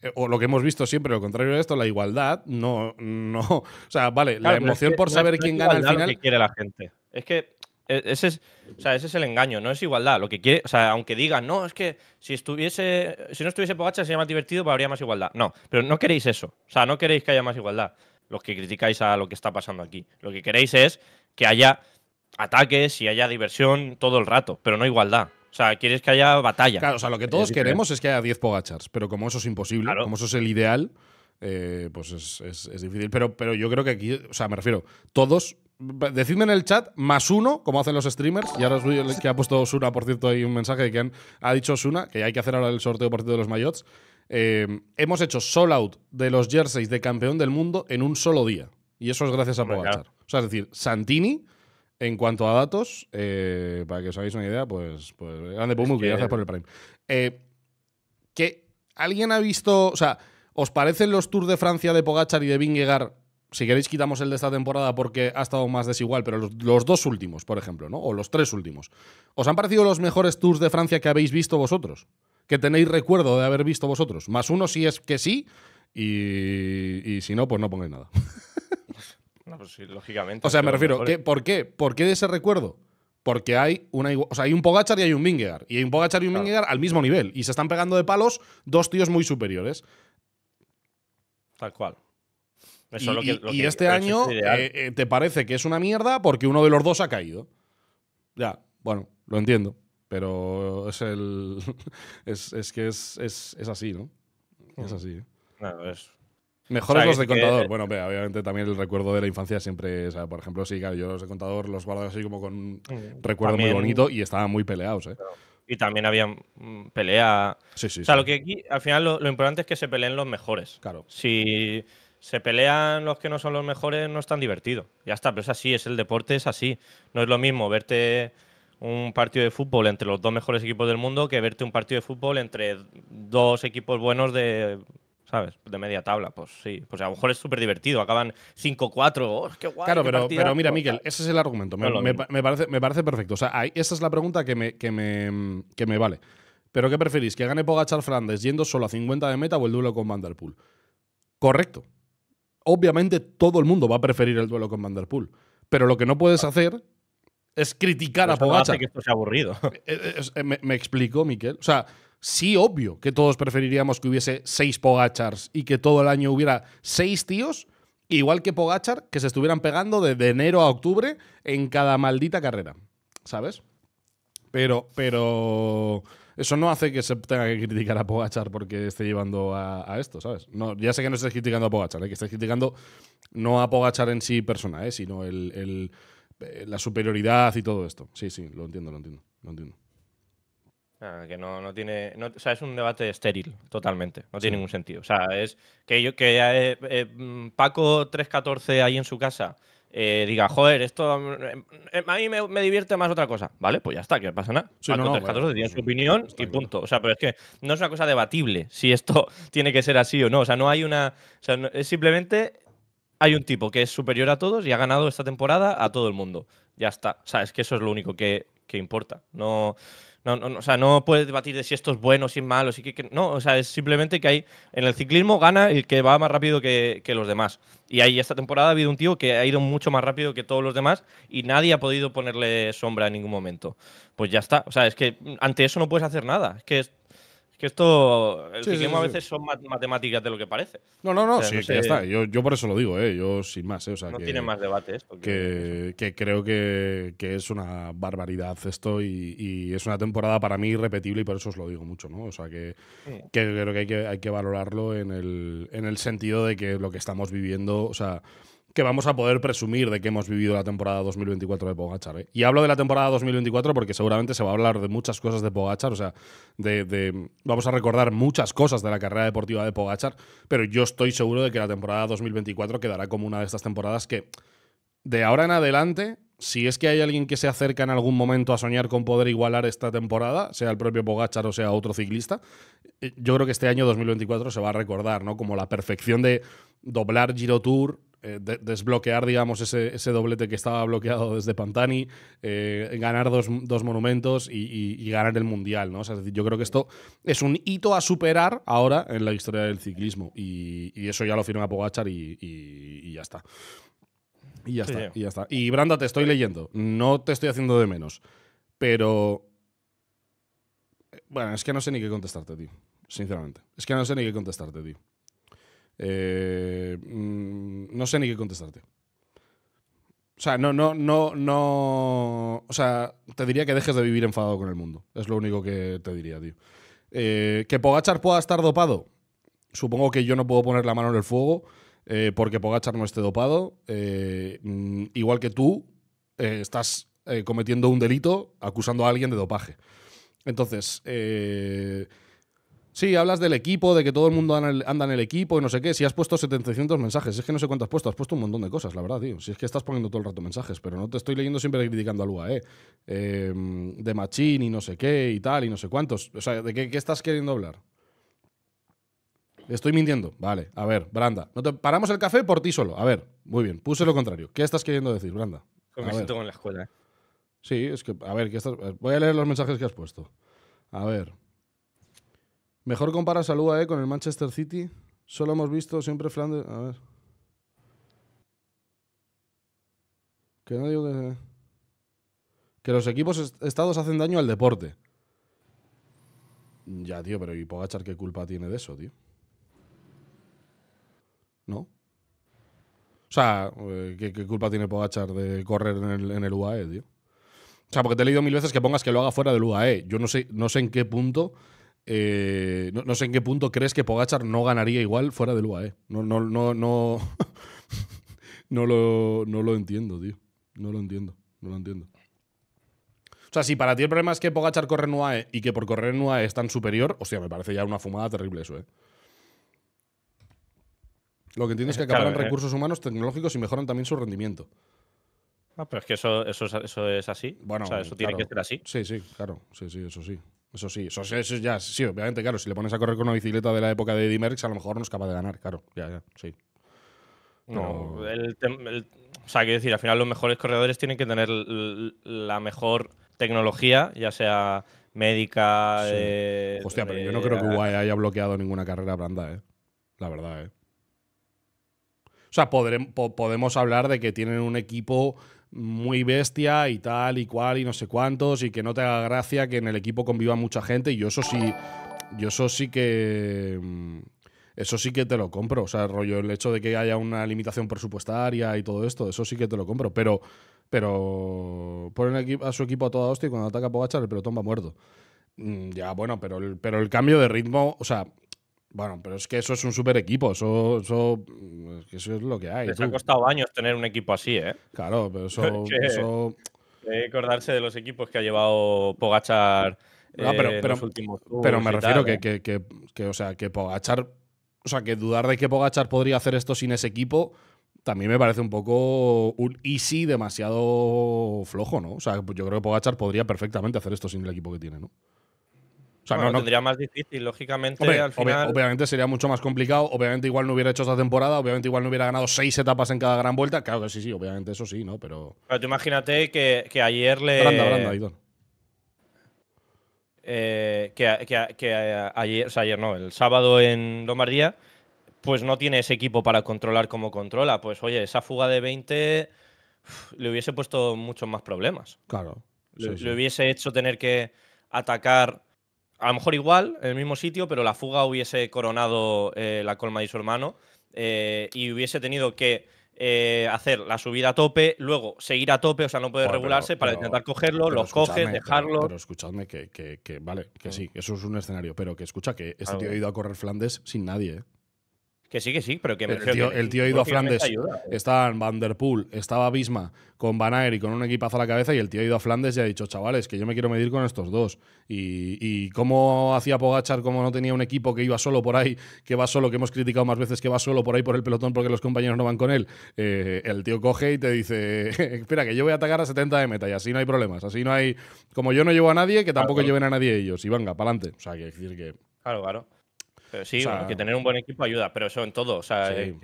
eh, o lo que hemos visto siempre, lo contrario de esto, la igualdad, no, no, <laughs> o sea, vale, la emoción por saber quién gana al final. Lo quiere la gente. Es que e, ese es, ese es el engaño, no es igualdad. Lo que quiere, o sea, aunque digan, no, es que si estuviese, si no estuviese Pogacha sería más divertido, pero habría más igualdad. No, pero no queréis eso. O sea, no queréis que haya más igualdad. Los que criticáis a lo que está pasando aquí. Lo que queréis es que haya ataques y haya diversión todo el rato, pero no igualdad. O sea, quieres que haya batalla. Claro, o sea, lo que todos queremos es que haya 10 Pogachars, pero como eso es imposible, como eso es el ideal, eh, pues es, difícil. Pero, pero yo creo que aquí, o sea, me refiero, todos. Decidme en el chat, más uno, como hacen los streamers. Y ahora os que ha puesto Suna, por cierto, hay un mensaje que han, ha dicho Suna, que hay que hacer ahora el sorteo por cierto de los mayots. Eh, hemos hecho sold out de los jerseys de campeón del mundo en un solo día. Y eso es gracias a Pogachar. O sea, es decir, Santini en cuanto a datos, eh, para que os hagáis una idea, pues, pues grande Pumuk, gracias por el Prime. Eh, alguien ha visto, o sea, ¿os parecen los Tours de Francia de Pogachar y de Vingegaard? Si queréis quitamos el de esta temporada porque ha estado más desigual, pero los, dos últimos, por ejemplo, ¿no? O los tres últimos. ¿Os han parecido los mejores Tours de Francia que habéis visto vosotros? Que tenéis recuerdo de haber visto vosotros. Más uno si es que sí, y, y si no, pues no pongáis nada. <laughs> Pues sí, lógicamente. O sea, me refiero, ¿qué, ¿por ¿Por qué de ese recuerdo? Porque hay, una, hay un Pogachar y hay un Vingegaard Y hay un Pogachar y un claro. al mismo nivel. Y se están pegando de palos dos tíos muy superiores. Tal cual. Eso y, este año eh, eh, te parece que es una mierda porque uno de los dos ha caído. Ya, bueno, lo entiendo. Pero es el. <laughs> es, que es, así, ¿no? Es mm. así. Claro, ¿eh? es, Mejores los de contador. Eh, bueno, obviamente también el recuerdo de la infancia siempre. por ejemplo, sí, claro, yo los de contador los guardo así como con un mm, recuerdo muy bonito y estaban muy peleados, ¿eh? Y también había mm, pelea. Sí, sí. O sea, lo que aquí, al final, lo, lo, importante es que se peleen los mejores. Claro. Si se pelean los que no son los mejores, no es tan divertido. Ya está, pero es así, es el deporte, es así. No es lo mismo verte un partido de fútbol entre los dos mejores equipos del mundo que verte un partido de fútbol entre dos equipos buenos de ¿sabes? De media tabla, pues sí. Pues a lo mejor es súper divertido, acaban 5-4, Claro, pero, pero mira, pues Miquel, ese es el argumento, me, parece, me parece perfecto. O sea, esa es la pregunta que me, que me, que me vale. ¿Pero qué preferís? ¿Que gane Pogachar Flandes yendo solo a 50 de meta o el duelo con Vanderpool? Correcto. Obviamente todo el mundo va a preferir el duelo con Vanderpool. Pero lo que no puedes hacer es criticar a Pogachar. No que esto sea aburrido. Eh, eh, eh, me, me explico, Miquel. O sea, Sí, obvio que todos preferiríamos que hubiese seis Pogachars y que todo el año hubiera seis tíos, igual que Pogachar, que se estuvieran pegando desde enero a octubre en cada maldita carrera. ¿Sabes? Pero, pero eso no hace que se tenga que criticar a Pogachar porque esté llevando a, esto, ¿sabes? No, ya sé que no estás criticando a Pogachar, ¿eh? que estás criticando no a Pogachar en sí persona, ¿eh? sino el, eh, la superioridad y todo esto. Sí, sí, lo entiendo, lo entiendo, lo entiendo. Ah, que no, no tiene. sea, es un debate estéril, totalmente. No tiene ningún sentido. O sea, es que yo que eh, eh, mm, Paco 314 ahí en su casa eh, diga, joder, esto mm, a mí me, divierte más otra cosa. Vale, pues ya está, que pasa nada. Paco 314 tiene su opinión y punto. O sea, pero es que no es una cosa debatible si esto <laughs> tiene que ser así o no. O sea, no hay una. es simplemente hay un tipo que es superior a todos y ha ganado esta temporada a todo el mundo. Ya está. O es que eso es lo único que, que importa. No. No, o sea, no puedes debatir de si esto es bueno, si es malo, que, no, o sea, es simplemente que hay en el ciclismo gana el que va más rápido que, que, los demás. Y ahí esta temporada ha habido un tío que ha ido mucho más rápido que todos los demás y nadie ha podido ponerle sombra en ningún momento. Pues ya está, o sea, es que ante eso no puedes hacer nada, es que es que esto, el sí, a veces son matemáticas de lo que parece. No, no, no, sí, ya está. Yo, por eso lo digo, ¿eh? Yo sin más, ¿eh? no tiene más debates. Que, que, creo que, es una barbaridad esto y, es una temporada para mí irrepetible y por eso os lo digo mucho, ¿no? O sea, que, creo que hay que, hay que valorarlo en el, en el sentido de que lo que estamos viviendo, o sea que vamos a poder presumir de que hemos vivido la temporada 2024 de Pogachar. ¿eh? Y hablo de la temporada 2024 porque seguramente se va a hablar de muchas cosas de Pogachar, o sea, de, vamos a recordar muchas cosas de la carrera deportiva de Pogachar, pero yo estoy seguro de que la temporada 2024 quedará como una de estas temporadas que, de ahora en adelante, si es que hay alguien que se acerca en algún momento a soñar con poder igualar esta temporada, sea el propio Pogachar o sea otro ciclista, eh, yo creo que este año 2024 se va a recordar, ¿no? Como la perfección de doblar Giro Tour, eh, desbloquear, digamos, ese, doblete que estaba bloqueado desde Pantani, eh, ganar dos, monumentos y, ganar el Mundial, ¿no? es decir, yo creo que esto es un hito a superar ahora en la historia del ciclismo y, eso ya lo firma Pogachar y ya está. Y ya está, y ya está. Y Branda, te estoy leyendo. No te estoy haciendo de menos. Pero. Eh, bueno, es que no sé ni qué contestarte, tío. Sinceramente. Es que no sé ni qué contestarte, tío. Eh, mm, no sé ni qué contestarte. O sea, no, no, no, no. O sea, te diría que dejes de vivir enfadado con el mundo. Es lo único que te diría, tío. Eh, que Pogachar pueda estar dopado. Supongo que yo no puedo poner la mano en el fuego eh, porque Pogachar no esté dopado. Eh, mm, igual que tú, estás cometiendo un delito acusando a alguien de dopaje. Entonces, Sí, hablas del equipo, de que todo el mundo anda en el equipo y no sé qué. Si has puesto 700 mensajes, es que no sé cuánto has puesto, has puesto un montón de cosas, la verdad, tío. Si es que estás poniendo todo el rato mensajes, pero no te estoy leyendo siempre criticando al UAE. Em, de Machín y no sé qué y tal y no sé cuántos. O sea, ¿de qué, estás queriendo hablar? Estoy mintiendo. Vale, a ver, Branda. No paramos el café por ti solo. A ver, muy bien. Puse lo contrario. ¿Qué estás queriendo decir, Branda? Me con la escuela. Sí, es que, a ver, ¿qué estás? voy a leer los mensajes que has puesto. A ver. Mejor comparas al UAE eh, con el Manchester City. Solo hemos visto siempre Flandes. A ver. Que no digo que. Que los equipos estados hacen daño al deporte. Ya, tío, pero ¿y Pogachar qué culpa tiene de eso, tío? ¿No? O sea, eh, ¿qué, culpa tiene Pogachar de correr en el, UAE, tío? O sea, porque te he leído mil veces que pongas que lo haga fuera del UAE. Yo no sé, no sé en qué punto eh, no, sé en qué punto crees que Pogachar no ganaría igual fuera del UAE. No, no, no, no, <laughs> no, lo, no lo entiendo, tío. No lo entiendo, no lo entiendo. O sea, si para ti el problema es que Pogachar corre en UAE y que por correr en UAE es tan superior, hostia, me parece ya una fumada terrible eso, ¿eh? Lo que entiendo es que acabarán eh. recursos humanos tecnológicos y mejoran también su rendimiento. Ah, pero es que eso, eso, es así. Bueno, eso tiene que ser así. Sí, sí, claro. Sí, sí, eso sí. Eso sí, eso, ya, sí, obviamente, claro, si le pones a correr con una bicicleta de la época de Eddie a lo mejor no es capaz de ganar, claro, ya, ya, sí. No, o sea, quiero decir, al final los mejores corredores tienen que tener la mejor tecnología, ya sea médica. Eh, Hostia, pero yo no creo que Uruguay haya bloqueado ninguna carrera blanda, ¿eh? La verdad, ¿eh? O sea, podemos hablar de que tienen un equipo muy bestia y tal y cual y no sé cuántos y que no te haga gracia que en el equipo conviva mucha gente y yo eso sí, yo eso sí que... Mm, eso sí que te lo compro, o sea, rollo el hecho de que haya una limitación presupuestaria y todo esto, eso sí que te lo compro, pero, pero ponen a su equipo a toda hostia y cuando ataca Pogachar el pelotón va muerto. Mm, ya, bueno, pero pero el cambio de ritmo, o sea, bueno, pero es que eso es un super equipo, eso, eso, mm, es lo que hay. Les ha costado años tener un equipo así, ¿eh? Claro, pero eso... <laughs> Hay acordarse de los equipos que ha llevado Pogachar eh, en pero, últimos… pero, me refiero ¿eh? que, que, que, o sea, que Pogachar, o sea, que dudar de que Pogachar podría hacer esto sin ese equipo, también me parece un poco un easy demasiado flojo, ¿no? O sea, pues yo creo que Pogachar podría perfectamente hacer esto sin el equipo que tiene, ¿no? O sea, no, tendría más difícil, lógicamente. obviamente sería mucho más complicado. Obviamente, igual no hubiera hecho esta temporada. Obviamente, igual no hubiera ganado seis etapas en cada gran vuelta. Claro que sí, sí, obviamente, eso sí, ¿no? Pero. tú imagínate que, ayer le. Branda, branda, Aidon. Eh, que, ayer, o sea, ayer no, el sábado en Lombardía, pues no tiene ese equipo para controlar como controla. Pues oye, esa fuga de 20 le hubiese puesto muchos más problemas. Claro. le hubiese hecho tener que atacar a lo mejor igual, en el mismo sitio, pero la fuga hubiese coronado eh, la colma de su hermano eh, y hubiese tenido que eh, hacer la subida a tope, luego seguir a tope, o sea, no puede regularse para intentar cogerlo, los coges, dejarlo. Pero, escuchadme que, que, vale, que mm. sí. eso es un escenario, pero que escucha que este tío ha ido a correr Flandes sin nadie. Que sí, que sí, pero que me el, tío, el tío ha ido a Flandes. ¿eh? Están Van Der Poel, estaba Bisma con Van y con un equipazo a la cabeza y el tío ha ido a Flandes y ha dicho, chavales, que yo me quiero medir con estos dos. Y, cómo hacía Pogachar, como no tenía un equipo que iba solo por ahí, que va solo, que hemos criticado más veces que va solo por ahí por el pelotón porque los compañeros no van con él. Eh, el tío coge y te dice, <laughs> espera, que yo voy a atacar a 70 de meta y así no hay problemas, así no hay... Como yo no llevo a nadie, que tampoco lleven a nadie ellos. Y venga, para adelante. O sea, que decir que... Claro, claro. Eh, sí, que tener un buen equipo ayuda, pero eso en todo. O sea, eh,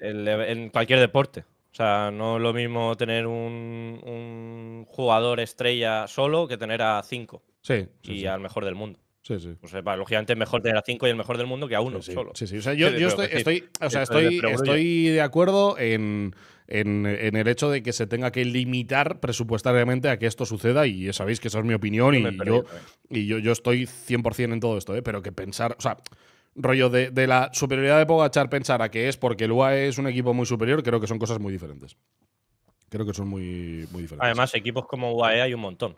en cualquier deporte. O sea, no es lo mismo tener un, jugador estrella solo que tener a cinco. Sí. y al mejor del mundo. Sí, sí. O lógicamente es mejor tener a cinco y el mejor del mundo que a uno solo. Sí, sí. O sea, yo, estoy de acuerdo en en, el hecho de que se tenga que limitar presupuestariamente a que esto suceda y sabéis que esa es mi opinión y, yo, eh. y yo, yo, estoy 100% en todo esto, ¿eh? pero que pensar, o sea, rollo de, la superioridad de Pogachar pensar a que es porque el UAE es un equipo muy superior, creo que son cosas muy diferentes. Creo que son muy, muy diferentes. Además, equipos como UAE hay un montón.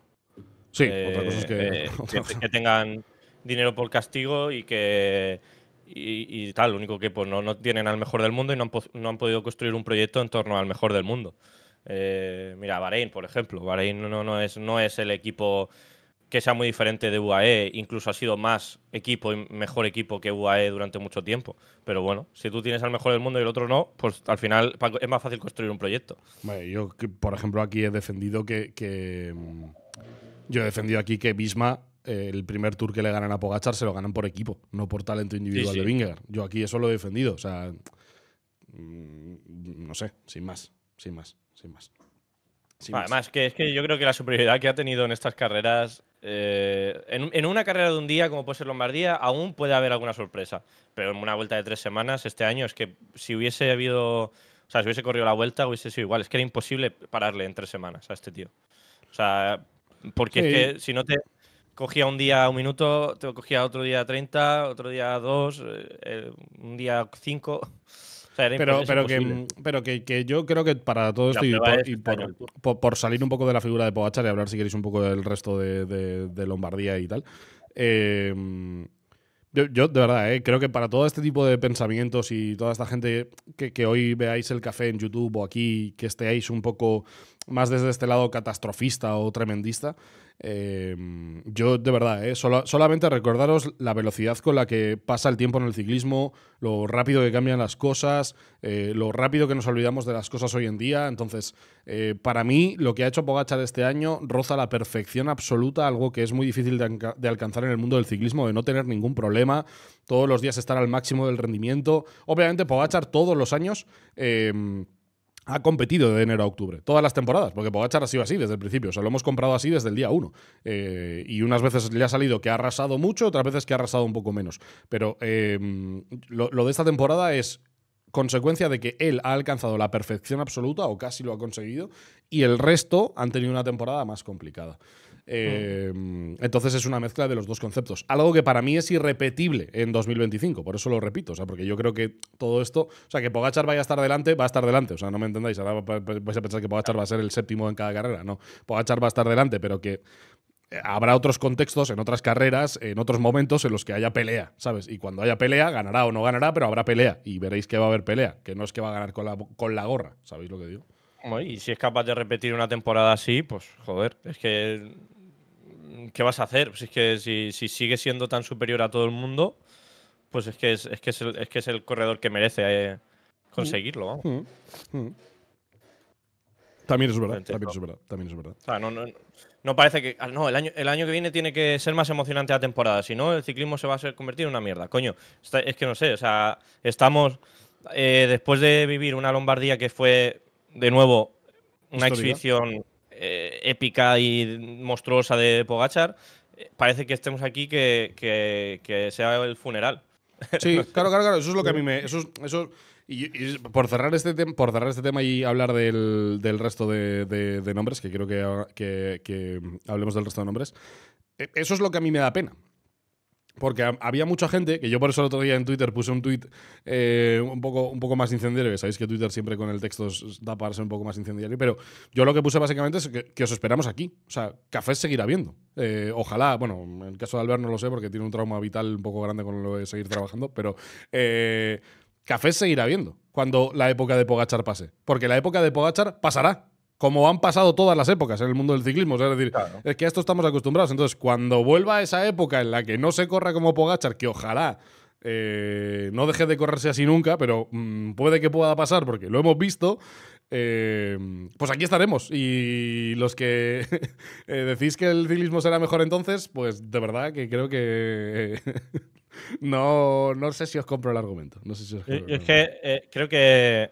Sí, eh, otra cosa es eh, <laughs> que tengan dinero por castigo y que y, tal, lo único que pues, no, tienen al mejor del mundo y no han, podido construir un proyecto en torno al mejor del mundo. Eh, mira, Bahrein, por ejemplo. Bahrein no, no, es, no es el equipo que sea muy diferente de UAE, incluso ha sido más equipo y mejor equipo que UAE durante mucho tiempo. Pero bueno, si tú tienes al mejor del mundo y el otro no, pues al final es más fácil construir un proyecto. yo, por ejemplo, aquí he defendido que, que... Yo he defendido aquí que Bisma eh, el primer tour que le ganan a Pogachar se lo ganan por equipo, no por talento individual de Vingegaard. Yo aquí eso lo he defendido, o sea, mm, no sé, sin más, sin más, sin más. Además, que es que yo creo que la superioridad que ha tenido en estas carreras eh, en, una carrera de un día, como puede ser Lombardía, aún puede haber alguna sorpresa. Pero en una vuelta de tres semanas, este año, es que si hubiese habido. O sea, si hubiese corrido la vuelta, hubiese sido igual. Es que era imposible pararle en tres semanas a este tío. O sea, porque es que si no te cogía un día un minuto, te cogía otro día 30, otro día dos, eh, eh, un día cinco. <laughs> pero, pero, que, pero que, que, yo creo que para todo esto, y, por, salir un poco de la figura de Poachar y hablar, si queréis, un poco del resto de, de, Lombardía y tal, em, yo, de verdad eh, creo que para todo este tipo de pensamientos y toda esta gente que, que, hoy veáis el café en YouTube o aquí, que estéis un poco más desde este lado catastrofista o tremendista, Em, yo, de verdad, eh, solamente recordaros la velocidad con la que pasa el tiempo en el ciclismo, lo rápido que cambian las cosas, eh, lo rápido que nos olvidamos de las cosas hoy en día. Entonces, eh, para mí, lo que ha hecho Pogachar este año roza la perfección absoluta, algo que es muy difícil de, alcanzar en el mundo del ciclismo, de no tener ningún problema, todos los días estar al máximo del rendimiento. Obviamente, Pogachar todos los años. Em, ha competido de enero a octubre, todas las temporadas, porque Pogachar ha sido así desde el principio, o sea, lo hemos comprado así desde el día uno. Eh, y unas veces le ha salido que ha arrasado mucho, otras veces que ha arrasado un poco menos. Pero eh, lo de esta temporada es consecuencia de que él ha alcanzado la perfección absoluta, o casi lo ha conseguido, y el resto han tenido una temporada más complicada. Eh, entonces es una mezcla de los dos conceptos. Algo que para mí es irrepetible en 2025, por eso lo repito, o sea, porque yo creo que todo esto, o sea, que Pogachar vaya a estar delante, va a estar delante, o sea, no me entendáis, ahora vais a pensar que Pogachar va a ser el séptimo en cada carrera, no, Pogachar va a estar delante, pero que eh, habrá otros contextos, en otras carreras, en otros momentos en los que haya pelea, ¿sabes? Y cuando haya pelea, ganará o no ganará, pero habrá pelea y veréis que va a haber pelea, que no es que va a ganar con con la gorra, ¿sabéis lo que digo? Y si es capaz de repetir una temporada así, pues joder, es que Mm, ¿qué vas a hacer? Pues es que si, sigue siendo tan superior a todo el mundo, pues es que es, que es, el, corredor que merece eh, conseguirlo, mm. Mm. También es verdad, también es verdad, no, parece que. Ah, no, el año, el año que viene tiene que ser más emocionante la temporada. Si no, el ciclismo se va a ser convertir en una mierda. Coño, es que no sé, o sea, estamos. Eh, después de vivir una Lombardía que fue, de nuevo, una exhibición eh, épica y monstruosa de Pogachar, eh, parece que estemos aquí que, que, que sea el funeral. Sí, <laughs> claro, claro, claro. Eso es lo que a mí me. Eso, y, por, cerrar este por cerrar este tema y hablar del, resto de, de, nombres, que quiero que, que hablemos del resto de nombres, eh, eso es lo que a mí me da pena. Porque había mucha gente, que yo por eso el otro día en Twitter puse un tweet eh, un, poco, un poco más incendiario, sabéis que Twitter siempre con el texto da para ser un poco más incendiario, pero yo lo que puse básicamente es que, os esperamos aquí. O sea, café seguirá viendo. Eh, ojalá, bueno, en el caso de Albert no lo sé porque tiene un trauma vital un poco grande con lo de seguir trabajando, pero eh, café seguirá viendo cuando la época de Pogachar pase. Porque la época de Pogachar pasará como han pasado todas las épocas en el mundo del ciclismo. es decir, es que a esto estamos acostumbrados. Entonces, cuando vuelva esa época en la que no se corra como Pogachar, que ojalá eh, no deje de correrse así nunca, pero mm, puede que pueda pasar porque lo hemos visto. Eh, pues aquí estaremos. Y los que <laughs> eh, decís que el ciclismo será mejor entonces, pues de verdad que creo que <laughs> no, sé si os compro el argumento. No sé si os compro el argumento. es que creo que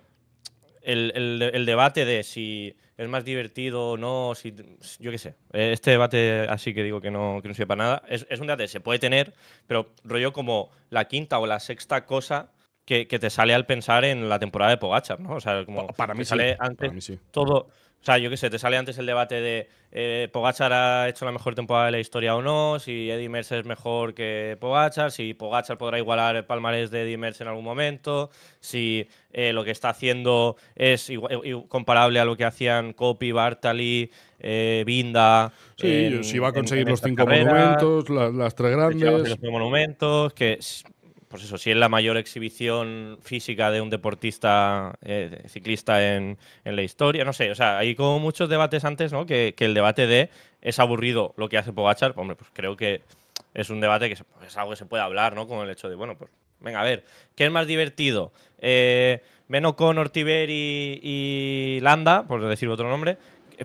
el, el, debate de si es más divertido o no, si, yo qué sé, e, este debate así que digo que no, que no sirve para nada, es, es un debate que se puede tener, pero rollo como la quinta o la sexta cosa que, que, te sale al pensar en la temporada de Pogachar, ¿no? O sea, como para mí sale antes todo, o sea, yo qué sé, te sale antes el debate de eh, Pogachar ha hecho la mejor temporada de la historia o no, si Eddie Mercer es mejor que Pogachar, si Pogachar podrá igualar el palmarés de Eddie Mercer en algún momento, si eh, lo que está haciendo es comparable a lo que hacían Copy, Bartali, eh, Binda. Sí, si va a conseguir los cinco monumentos, las, tres grandes. Los monumentos, que pues eso, si es la mayor exhibición física de un deportista eh, ciclista en, la historia, no sé, o sea, hay como muchos debates antes, ¿no? Que, el debate de es aburrido lo que hace Pogachar, hombre, pues creo que es un debate que pues es algo que se puede hablar, ¿no? Con el hecho de, bueno, pues venga, a ver, ¿qué es más divertido? menos eh, con y Landa, por decir otro nombre,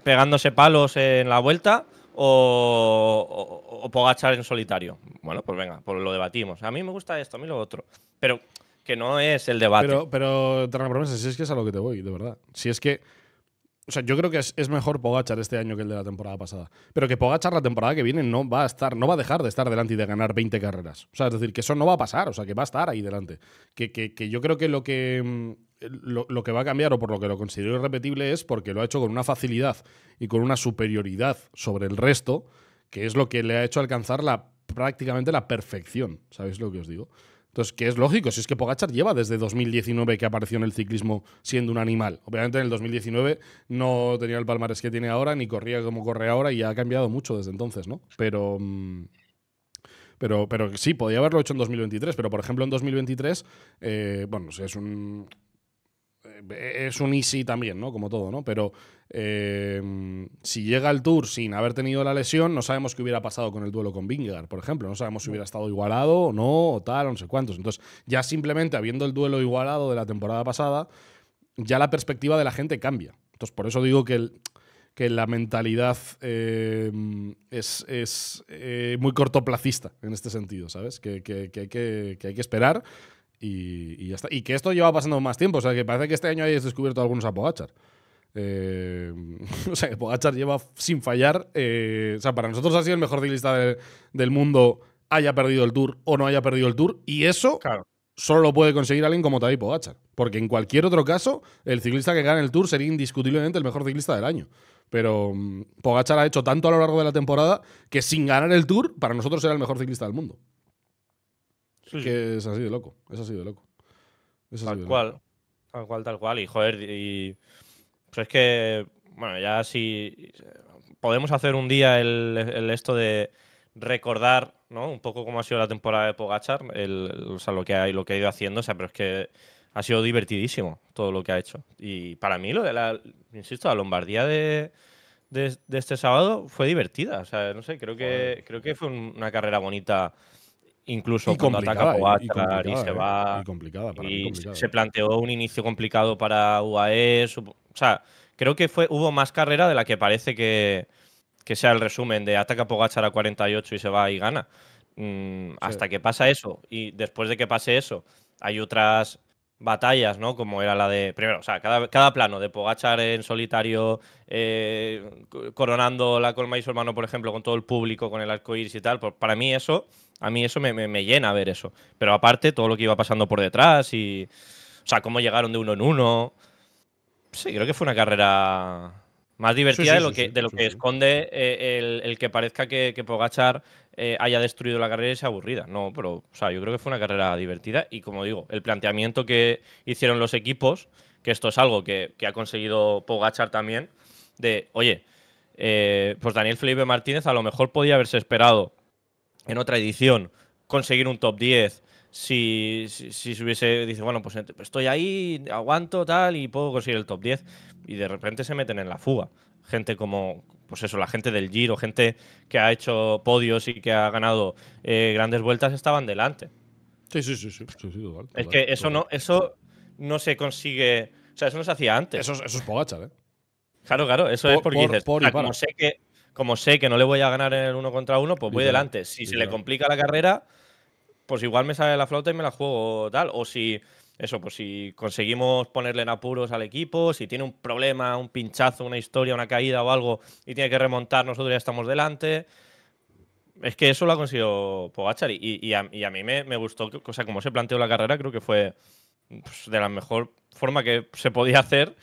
pegándose palos en la vuelta o, o, o Pogachar en solitario. Bueno, pues venga, pues lo debatimos. A mí me gusta esto, a mí lo otro. Pero que no es el debate. Pero, pero hago Promesa, si es que es a lo que te voy, de verdad. Si es que o sea, yo creo que es, mejor Pogachar este año que el de la temporada pasada. Pero que Pogachar la temporada que viene no va a estar, no va a dejar de estar delante y de ganar 20 carreras. O sea, es decir, que eso no va a pasar, o sea, que va a estar ahí delante. Que, yo creo que lo que. Mm, lo, que va a cambiar, o por lo que lo considero irrepetible, es porque lo ha hecho con una facilidad y con una superioridad sobre el resto, que es lo que le ha hecho alcanzar la, prácticamente la perfección. ¿Sabéis lo que os digo? Entonces, que es lógico, si es que Pogachar lleva desde 2019 que apareció en el ciclismo siendo un animal. Obviamente en el 2019 no tenía el palmarés que tiene ahora, ni corría como corre ahora y ha cambiado mucho desde entonces, ¿no? Pero... Mm, pero, pero sí, podía haberlo hecho en 2023, pero por ejemplo en 2023, eh, bueno, es un, eh, es un easy también, ¿no? Como todo, ¿no? Pero eh, si llega al Tour sin haber tenido la lesión, no sabemos qué hubiera pasado con el duelo con Vingegaard, por ejemplo. No sabemos si hubiera estado igualado o no, o tal, o no sé cuántos. Entonces, ya simplemente habiendo el duelo igualado de la temporada pasada, ya la perspectiva de la gente cambia. Entonces, por eso digo que, la mentalidad eh, es, muy cortoplacista en este sentido, ¿sabes? Que, que hay que esperar y, Y que esto lleva pasando más tiempo. O sea, que parece que este año hayas descubierto algunos a Pogachar. Eh, <laughs> o sea, Pogachar lleva sin fallar. Eh, o sea, para nosotros ha sido el mejor ciclista del mundo, haya perdido el Tour o no haya perdido el Tour. Y eso solo lo puede conseguir alguien como Tadej Pogachar. Porque en cualquier otro caso, el ciclista que gane el Tour sería indiscutiblemente el mejor ciclista del año. Pero mm, Pogachar ha hecho tanto a lo largo de la temporada que sin ganar el Tour, para nosotros era el mejor ciclista del mundo que es así de loco. Es así de loco. tal cual. Tal cual, tal cual. Y joder, y. Pues es que. Bueno, ya si. Podemos hacer un día el, esto de recordar, ¿no? Un poco cómo ha sido la temporada de Pogachar, el, o sea, lo que, ha, lo que ha ido haciendo, o sea, pero es que ha sido divertidísimo todo lo que ha hecho. Y para mí lo de la, insisto, la Lombardía de, este sábado fue divertida, o sea, no sé, creo que, creo que fue una carrera bonita incluso como cuando ataca Pogacar y, se eh, va. Y, se planteó un inicio complicado para UAE. O sea, creo que fue, hubo más carrera de la que parece que, sea el resumen de ataca Pogachar a 48 y se va y gana. Mm, hasta que pasa eso. Y después de que pase eso, hay otras batallas, ¿no? Como era la de. Primero, o sea, cada, cada plano de Pogachar en solitario, eh, coronando la colma y su hermano, por ejemplo, con todo el público, con el arco-iris y tal, pues, para mí eso, a mí eso me, me, llena ver eso. Pero aparte, todo lo que iba pasando por detrás y. O sea, cómo llegaron de uno en uno. Sí, creo que fue una carrera más divertida de lo que, de lo que esconde eh, el, que parezca que, que Pogachar eh, haya destruido la carrera y sea aburrida. No, pero o sea, yo creo que fue una carrera divertida y como digo, el planteamiento que hicieron los equipos, que esto es algo que, ha conseguido Pogachar también, de, oye, eh, pues Daniel Felipe Martínez a lo mejor podía haberse esperado en otra edición conseguir un top 10 si, si, se hubiese, dice, bueno, pues estoy ahí, aguanto tal y puedo conseguir el top 10 y de repente se meten en la fuga. Gente como, pues eso, la gente del Giro, gente que ha hecho podios y que ha ganado eh, grandes vueltas, estaban delante. Sí, sí, sí, sí. es que eso no, eso no se consigue. O sea, eso no se hacía antes. Eso, es Pogachar, ¿eh? Claro, claro, eso es porque ah, como, sé que, como sé que no le voy a ganar en el uno contra uno, pues voy delante. Si se le complica la carrera, pues igual me sale la flauta y me la juego tal. O si eso, pues si conseguimos ponerle en apuros al equipo, si tiene un problema, un pinchazo, una historia, una caída o algo y tiene que remontar, nosotros ya estamos delante. Es que eso lo ha conseguido Pogachar y, y, a, mí me, me, gustó, o sea, como se planteó la carrera, creo que fue pues, de la mejor forma que se podía hacer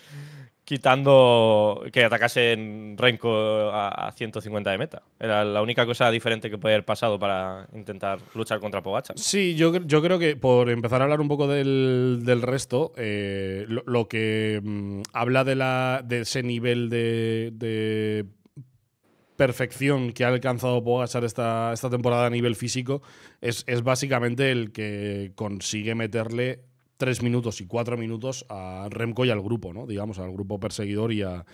quitando que atacasen Renko a, a 150 de meta. Era la única cosa diferente que puede haber pasado para intentar luchar contra Pogachar. Sí, yo, yo creo que por empezar a hablar un poco del, resto, eh, lo, que mm, habla de, la, de ese nivel de, perfección que ha alcanzado Pogachar esta, esta temporada a nivel físico es, es básicamente el que consigue meterle tres minutos y cuatro minutos a Remco y al grupo, ¿no? Digamos, al grupo perseguidor y a,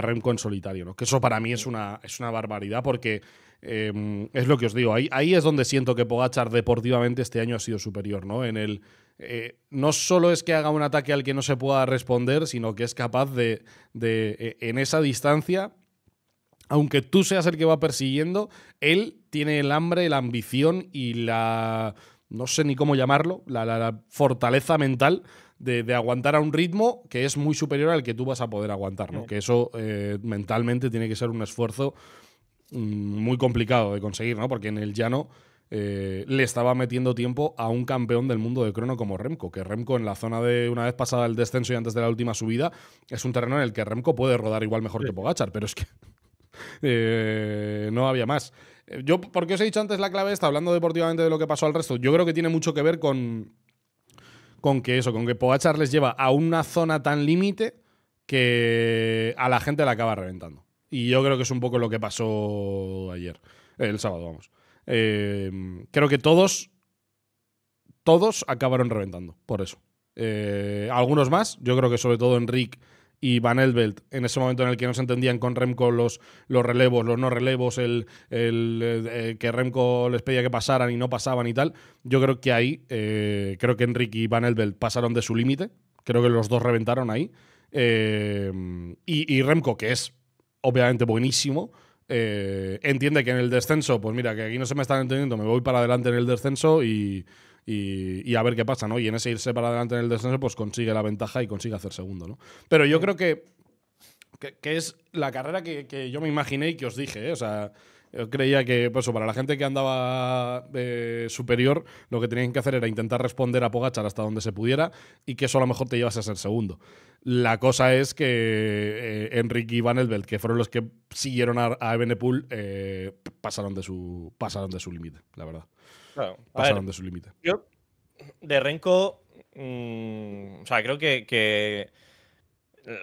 Remco en solitario, ¿no? Que eso para mí es una, es una barbaridad porque em, es lo que os digo, ahí, ahí es donde siento que Pogachar deportivamente este año ha sido superior, ¿no? En el, eh, no solo es que haga un ataque al que no se pueda responder, sino que es capaz de e, en esa distancia aunque tú seas el que va persiguiendo, él tiene el hambre, la ambición y la no sé ni cómo llamarlo, la, la, fortaleza mental de, aguantar a un ritmo que es muy superior al que tú vas a poder aguantar, ¿no? Que eso eh, mentalmente tiene que ser un esfuerzo mm, muy complicado de conseguir, ¿no? Porque en el llano eh, le estaba metiendo tiempo a un campeón del mundo de crono como Remco, que Remco en la zona de una vez pasada el descenso y antes de la última subida es un terreno en el que Remco puede rodar igual mejor que Pogachar, pero es que <laughs> eh, no había más. Yo, porque os he dicho antes la clave está, hablando deportivamente de lo que pasó al resto, yo creo que tiene mucho que ver con, con que eso, con que Poachar les lleva a una zona tan límite que a la gente la acaba reventando. Y yo creo que es un poco lo que pasó ayer, el sábado, vamos. Eh, creo que todos, todos acabaron reventando, por eso. Eh, algunos más, yo creo que sobre todo Enrique y Van Elbelt, en ese momento en el que no se entendían con Remco los, los relevos, los no relevos, el, eh, que Remco les pedía que pasaran y no pasaban y tal, yo creo que ahí, eh, creo que Enrique y Van Elbelt pasaron de su límite, creo que los dos reventaron ahí. Eh, y, y, Remco, que es obviamente buenísimo, entiende que en el descenso, pues mira, que aquí no se me están entendiendo, me voy para adelante en el descenso y, y, a ver qué pasa, ¿no? Y en ese irse para adelante en el descenso, pues consigue la ventaja y consigue hacer segundo, ¿no? Pero yo creo que, que, es la carrera que, yo me imaginé y que os dije, ¿eh? O sea. Yo creía que, pues, para la gente que andaba eh, superior, lo que tenían que hacer era intentar responder a Pogachar hasta donde se pudiera y que eso a lo mejor te llevase a ser segundo. La cosa es que eh, Enrique y Van Elveld, que fueron los que siguieron a, Ebenepool, eh, pasaron de su, pasaron de su límite, la verdad pasaron de su límite. Yo, de Renko, mm, o sea, creo que,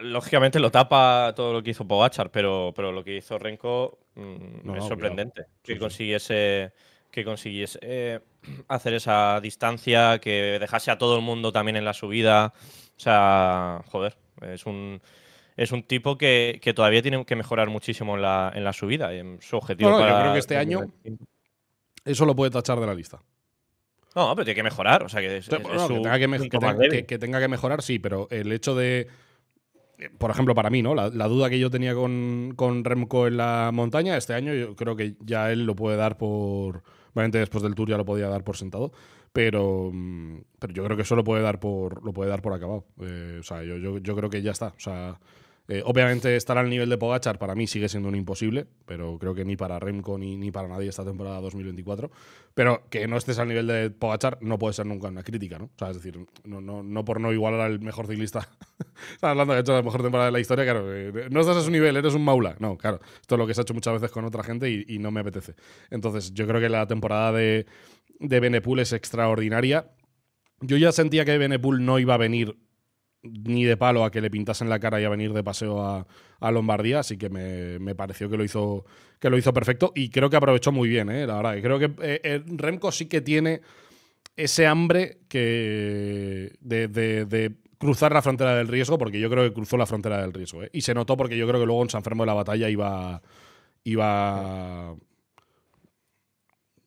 lógicamente lo tapa todo lo que hizo Pogachar, pero, pero lo que hizo Renko mm, es sorprendente. que consiguiese que consiguiese eh, <clears throat> hacer esa distancia, que dejase a todo el mundo también en la subida. O sea, joder, es un, es un tipo que, todavía tiene que mejorar muchísimo en la, en la subida. En su objetivo creo que este año, eso lo puede tachar de la lista. No, pero tiene que mejorar. O sea, que, tenga que, mejorar, sí, pero el hecho de. Por ejemplo, para mí, ¿no? La, duda que yo tenía con, Remco en la montaña, este año yo creo que ya él lo puede dar por. Obviamente después del tour ya lo podía dar por sentado. Pero, mm, pero yo creo que eso lo puede dar por. Lo puede dar por acabado. Eh, o sea, yo, yo, yo creo que ya está. O sea. Eh, obviamente estar al nivel de Pogachar para mí sigue siendo un imposible, pero creo que ni para Remco ni, ni para nadie esta temporada 2024. Pero que no estés al nivel de Pogachar no puede ser nunca una crítica, ¿no? O sea, es decir, no, no, no por no igualar al mejor ciclista. <laughs> Estás hablando de hecho de la mejor temporada de la historia, claro. Eh, no estás a su nivel, eres un maula. No, claro. Esto es lo que se ha hecho muchas veces con otra gente y, no me apetece. Entonces, yo creo que la temporada de, de es extraordinaria. Yo ya sentía que Benepool no iba a venir ni de palo a que le pintasen la cara y a venir de paseo a, a Lombardía, así que me, me, pareció que lo, hizo, que lo hizo perfecto y creo que aprovechó muy bien, ¿eh? la verdad. creo que eh, eh, Remco sí que tiene ese hambre que de, cruzar la frontera del riesgo, porque yo creo que cruzó la frontera del riesgo. Y se notó porque yo creo que luego en San Fermo de la Batalla iba, iba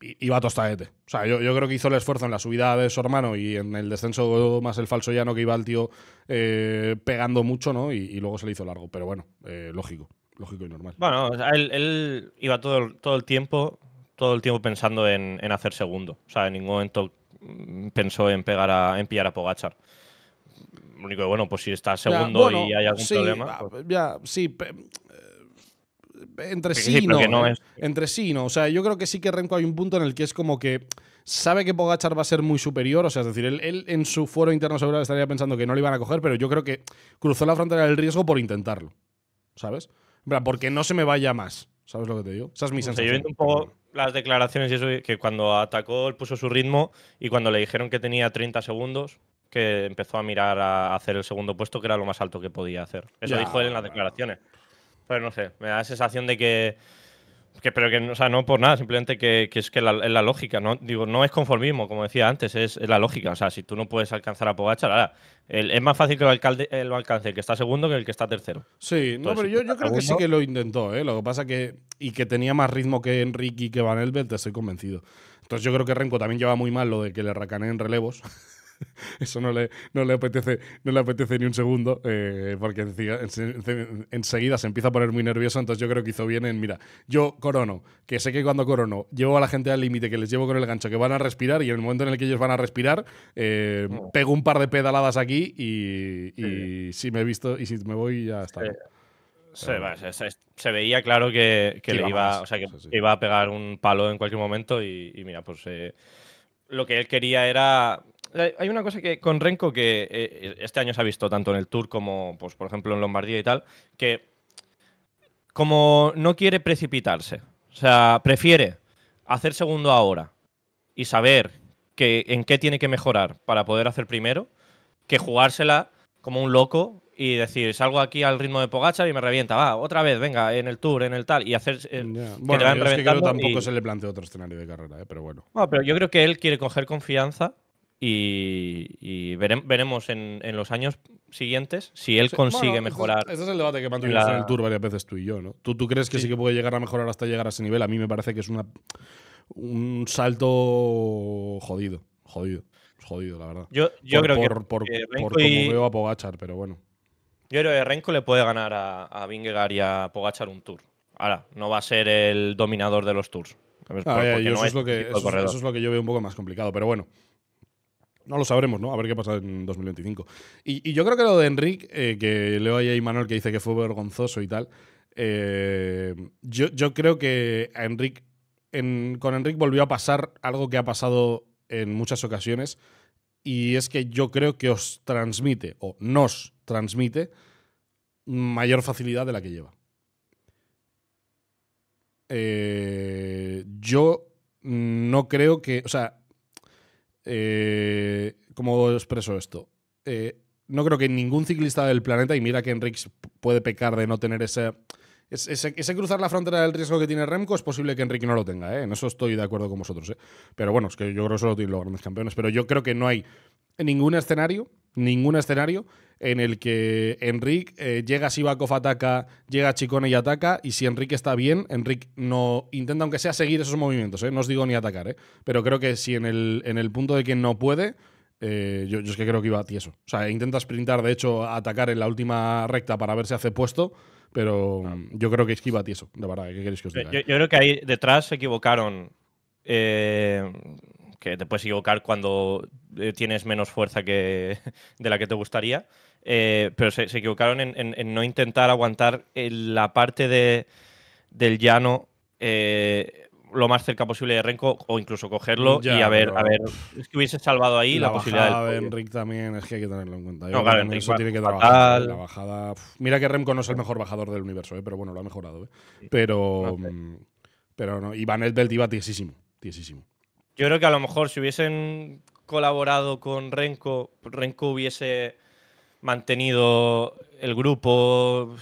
iba a tostadete. O sea, yo, creo que hizo el esfuerzo en la subida de su hermano y en el descenso más el falso llano que iba el tío eh, pegando mucho, ¿no? Y, luego se le hizo largo. Pero bueno, eh, lógico, lógico y normal. Bueno, él, iba todo el, todo el tiempo todo el tiempo pensando en, hacer segundo. O sea, en ningún momento mm, pensó en pegar en pillar a Pogachar lo único que bueno, pues si está segundo y hay algún sí, problema. Ah, pues ya, sí, ¿eh? entre sí, y no, entre sí no. O sea, yo creo que sí que Renko hay un punto en el que es como que sabe que Pogachar va a ser muy superior. O sea, es decir, él, en su foro interno seguro estaría pensando que no le iban a coger, pero yo creo que cruzó la frontera del riesgo por intentarlo. ¿Sabes? Porque no se me vaya más. ¿Sabes lo que te digo? Esa es mi un poco las declaraciones y eso, que cuando atacó él puso su ritmo y cuando le dijeron que tenía 30 segundos, que empezó a mirar a hacer el segundo puesto, que era lo más alto que podía hacer. Eso dijo él en las declaraciones. Pero no sé, me da la sensación de que. que pero que, o sea, no por nada, simplemente que, es que la, es la lógica, ¿no? Digo, no es conformismo, como decía antes, es, la lógica. O sea, si tú no puedes alcanzar a Pogachar, es más fácil que lo, alcalde, alcance el que está segundo que el que está tercero. Sí, no, pero yo, creo que sí que lo intentó, ¿eh? Lo que pasa que. Y que tenía más ritmo que Enrique y que Van Elbert, te estoy convencido. Entonces yo creo que Renko también lleva muy mal lo de que le racaneen relevos. <laughs> <laughs> eso no le, le, apetece, no le apetece ni un segundo, eh, porque enseguida, se empieza a poner muy nervioso, entonces yo creo que hizo bien en, mira, yo corono, que sé que cuando corono llevo a la gente al límite, que les llevo con el gancho, que van a respirar, y en el momento en el que ellos van a respirar, eh, mm. pego un par de pedaladas aquí y, si me he visto, y si me voy ya está. Eh. Se, veía claro que, le iba, iba a pegar un palo en cualquier momento y, mira, pues lo que él quería era hay una cosa que con Renko que eh, este año se ha visto tanto en el Tour como, pues, por ejemplo, en Lombardía y tal, que como no quiere precipitarse, o sea, prefiere hacer segundo ahora y saber que, en qué tiene que mejorar para poder hacer primero, que jugársela como un loco y decir, salgo aquí al ritmo de Pogachar y me revienta, va, otra vez, venga, en el tour, en el tal, y hacer... Eh, bueno, tampoco se le plantea otro escenario de carrera, eh, pero bueno. No, pero yo creo que él quiere coger confianza y, veremos en, en, los años siguientes si él consigue mejorar. Ese es, el debate que mantuvimos en el Tour varias veces tú y yo, ¿no? ¿Tú, crees que sí. que puede llegar a mejorar hasta llegar a ese nivel? A mí me parece que es una, un salto jodido, jodido, jodido, la verdad. Yo, por, creo que. Por, por eh, como veo a Pogachar, pero bueno. Yo creo que Renko le puede ganar a, a Vingegaard y a Pogachar un Tour. Ahora, no va a ser el dominador de los Tours. Ah, es lo que, eso, es lo que yo veo un poco más complicado, pero bueno. No lo sabremos, ¿no? A ver qué pasa en 2025. Y, yo creo que lo de Enric, eh, que leo ahí a Manuel que dice que fue vergonzoso y tal. Eh, yo, creo que a Enric, con Enrique volvió a pasar algo que ha pasado en muchas ocasiones. Y es que yo creo que os transmite, o nos transmite, mayor facilidad de la que lleva. Eh, yo no creo que. O sea, eh, ¿cómo expreso esto? Eh, no creo que ningún ciclista del planeta, y mira que Enrique puede pecar de no tener ese, ese, cruzar la frontera del riesgo que tiene Remco es posible que Enrique no lo tenga, ¿eh? en eso estoy de acuerdo con vosotros. Pero bueno, es que yo creo que solo tienen los grandes campeones, pero yo creo que no hay ningún escenario, ningún escenario en el que Enric eh, llega llega Sivakov ataca, llega Chicone y ataca, y si Enric está bien, Enric no intenta aunque sea seguir esos movimientos, ¿eh? no os digo ni atacar, ¿eh? pero creo que si en el, en el punto de que no puede, eh, yo, es que creo que iba a tieso. O sea, intenta sprintar, de hecho, atacar en la última recta para ver si hace puesto, pero yo creo que esquiva que iba tieso, de verdad, ¿qué queréis que os diga? Yo, yo eh? creo que ahí detrás se equivocaron. Eh, que te puedes equivocar cuando eh, tienes menos fuerza que, <laughs> de la que te gustaría, eh, pero se, equivocaron en, no intentar aguantar eh, la parte del llano lo más cerca posible de Renko o incluso cogerlo y a ver, a ver, es que hubiese salvado ahí la, la posibilidad de Enric también es que hay que tenerlo en cuenta. eso tiene que trabajar. bajada, mira que Renko no es el mejor bajador del universo, pero bueno, lo ha mejorado. Pero, mm, pero no, y Van iba tiesísimo, tiesísimo. Yo creo que a lo mejor si hubiesen colaborado con Renko, Renko hubiese mantenido el grupo.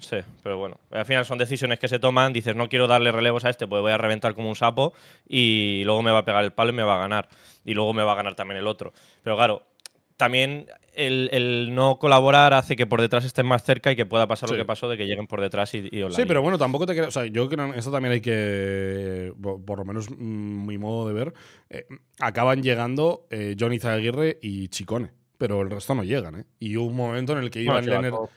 Sí, pero bueno, al final son decisiones que se toman. Dices, no quiero darle relevos a este, pues voy a reventar como un sapo y luego me va a pegar el palo y me va a ganar. Y luego me va a ganar también el otro. Pero claro, también el, no colaborar hace que por detrás estén más cerca y que pueda pasar lo que pasó de que lleguen por detrás y, y Sí, pero bueno, tampoco te creo. O sea, yo creo que eso también hay que. Por, lo menos mm, mi modo de ver. Eh, acaban llegando eh, Johnny Zaguirre y Chicone. Pero el resto no llegan, ¿eh? Y hubo un momento en el que iban bueno,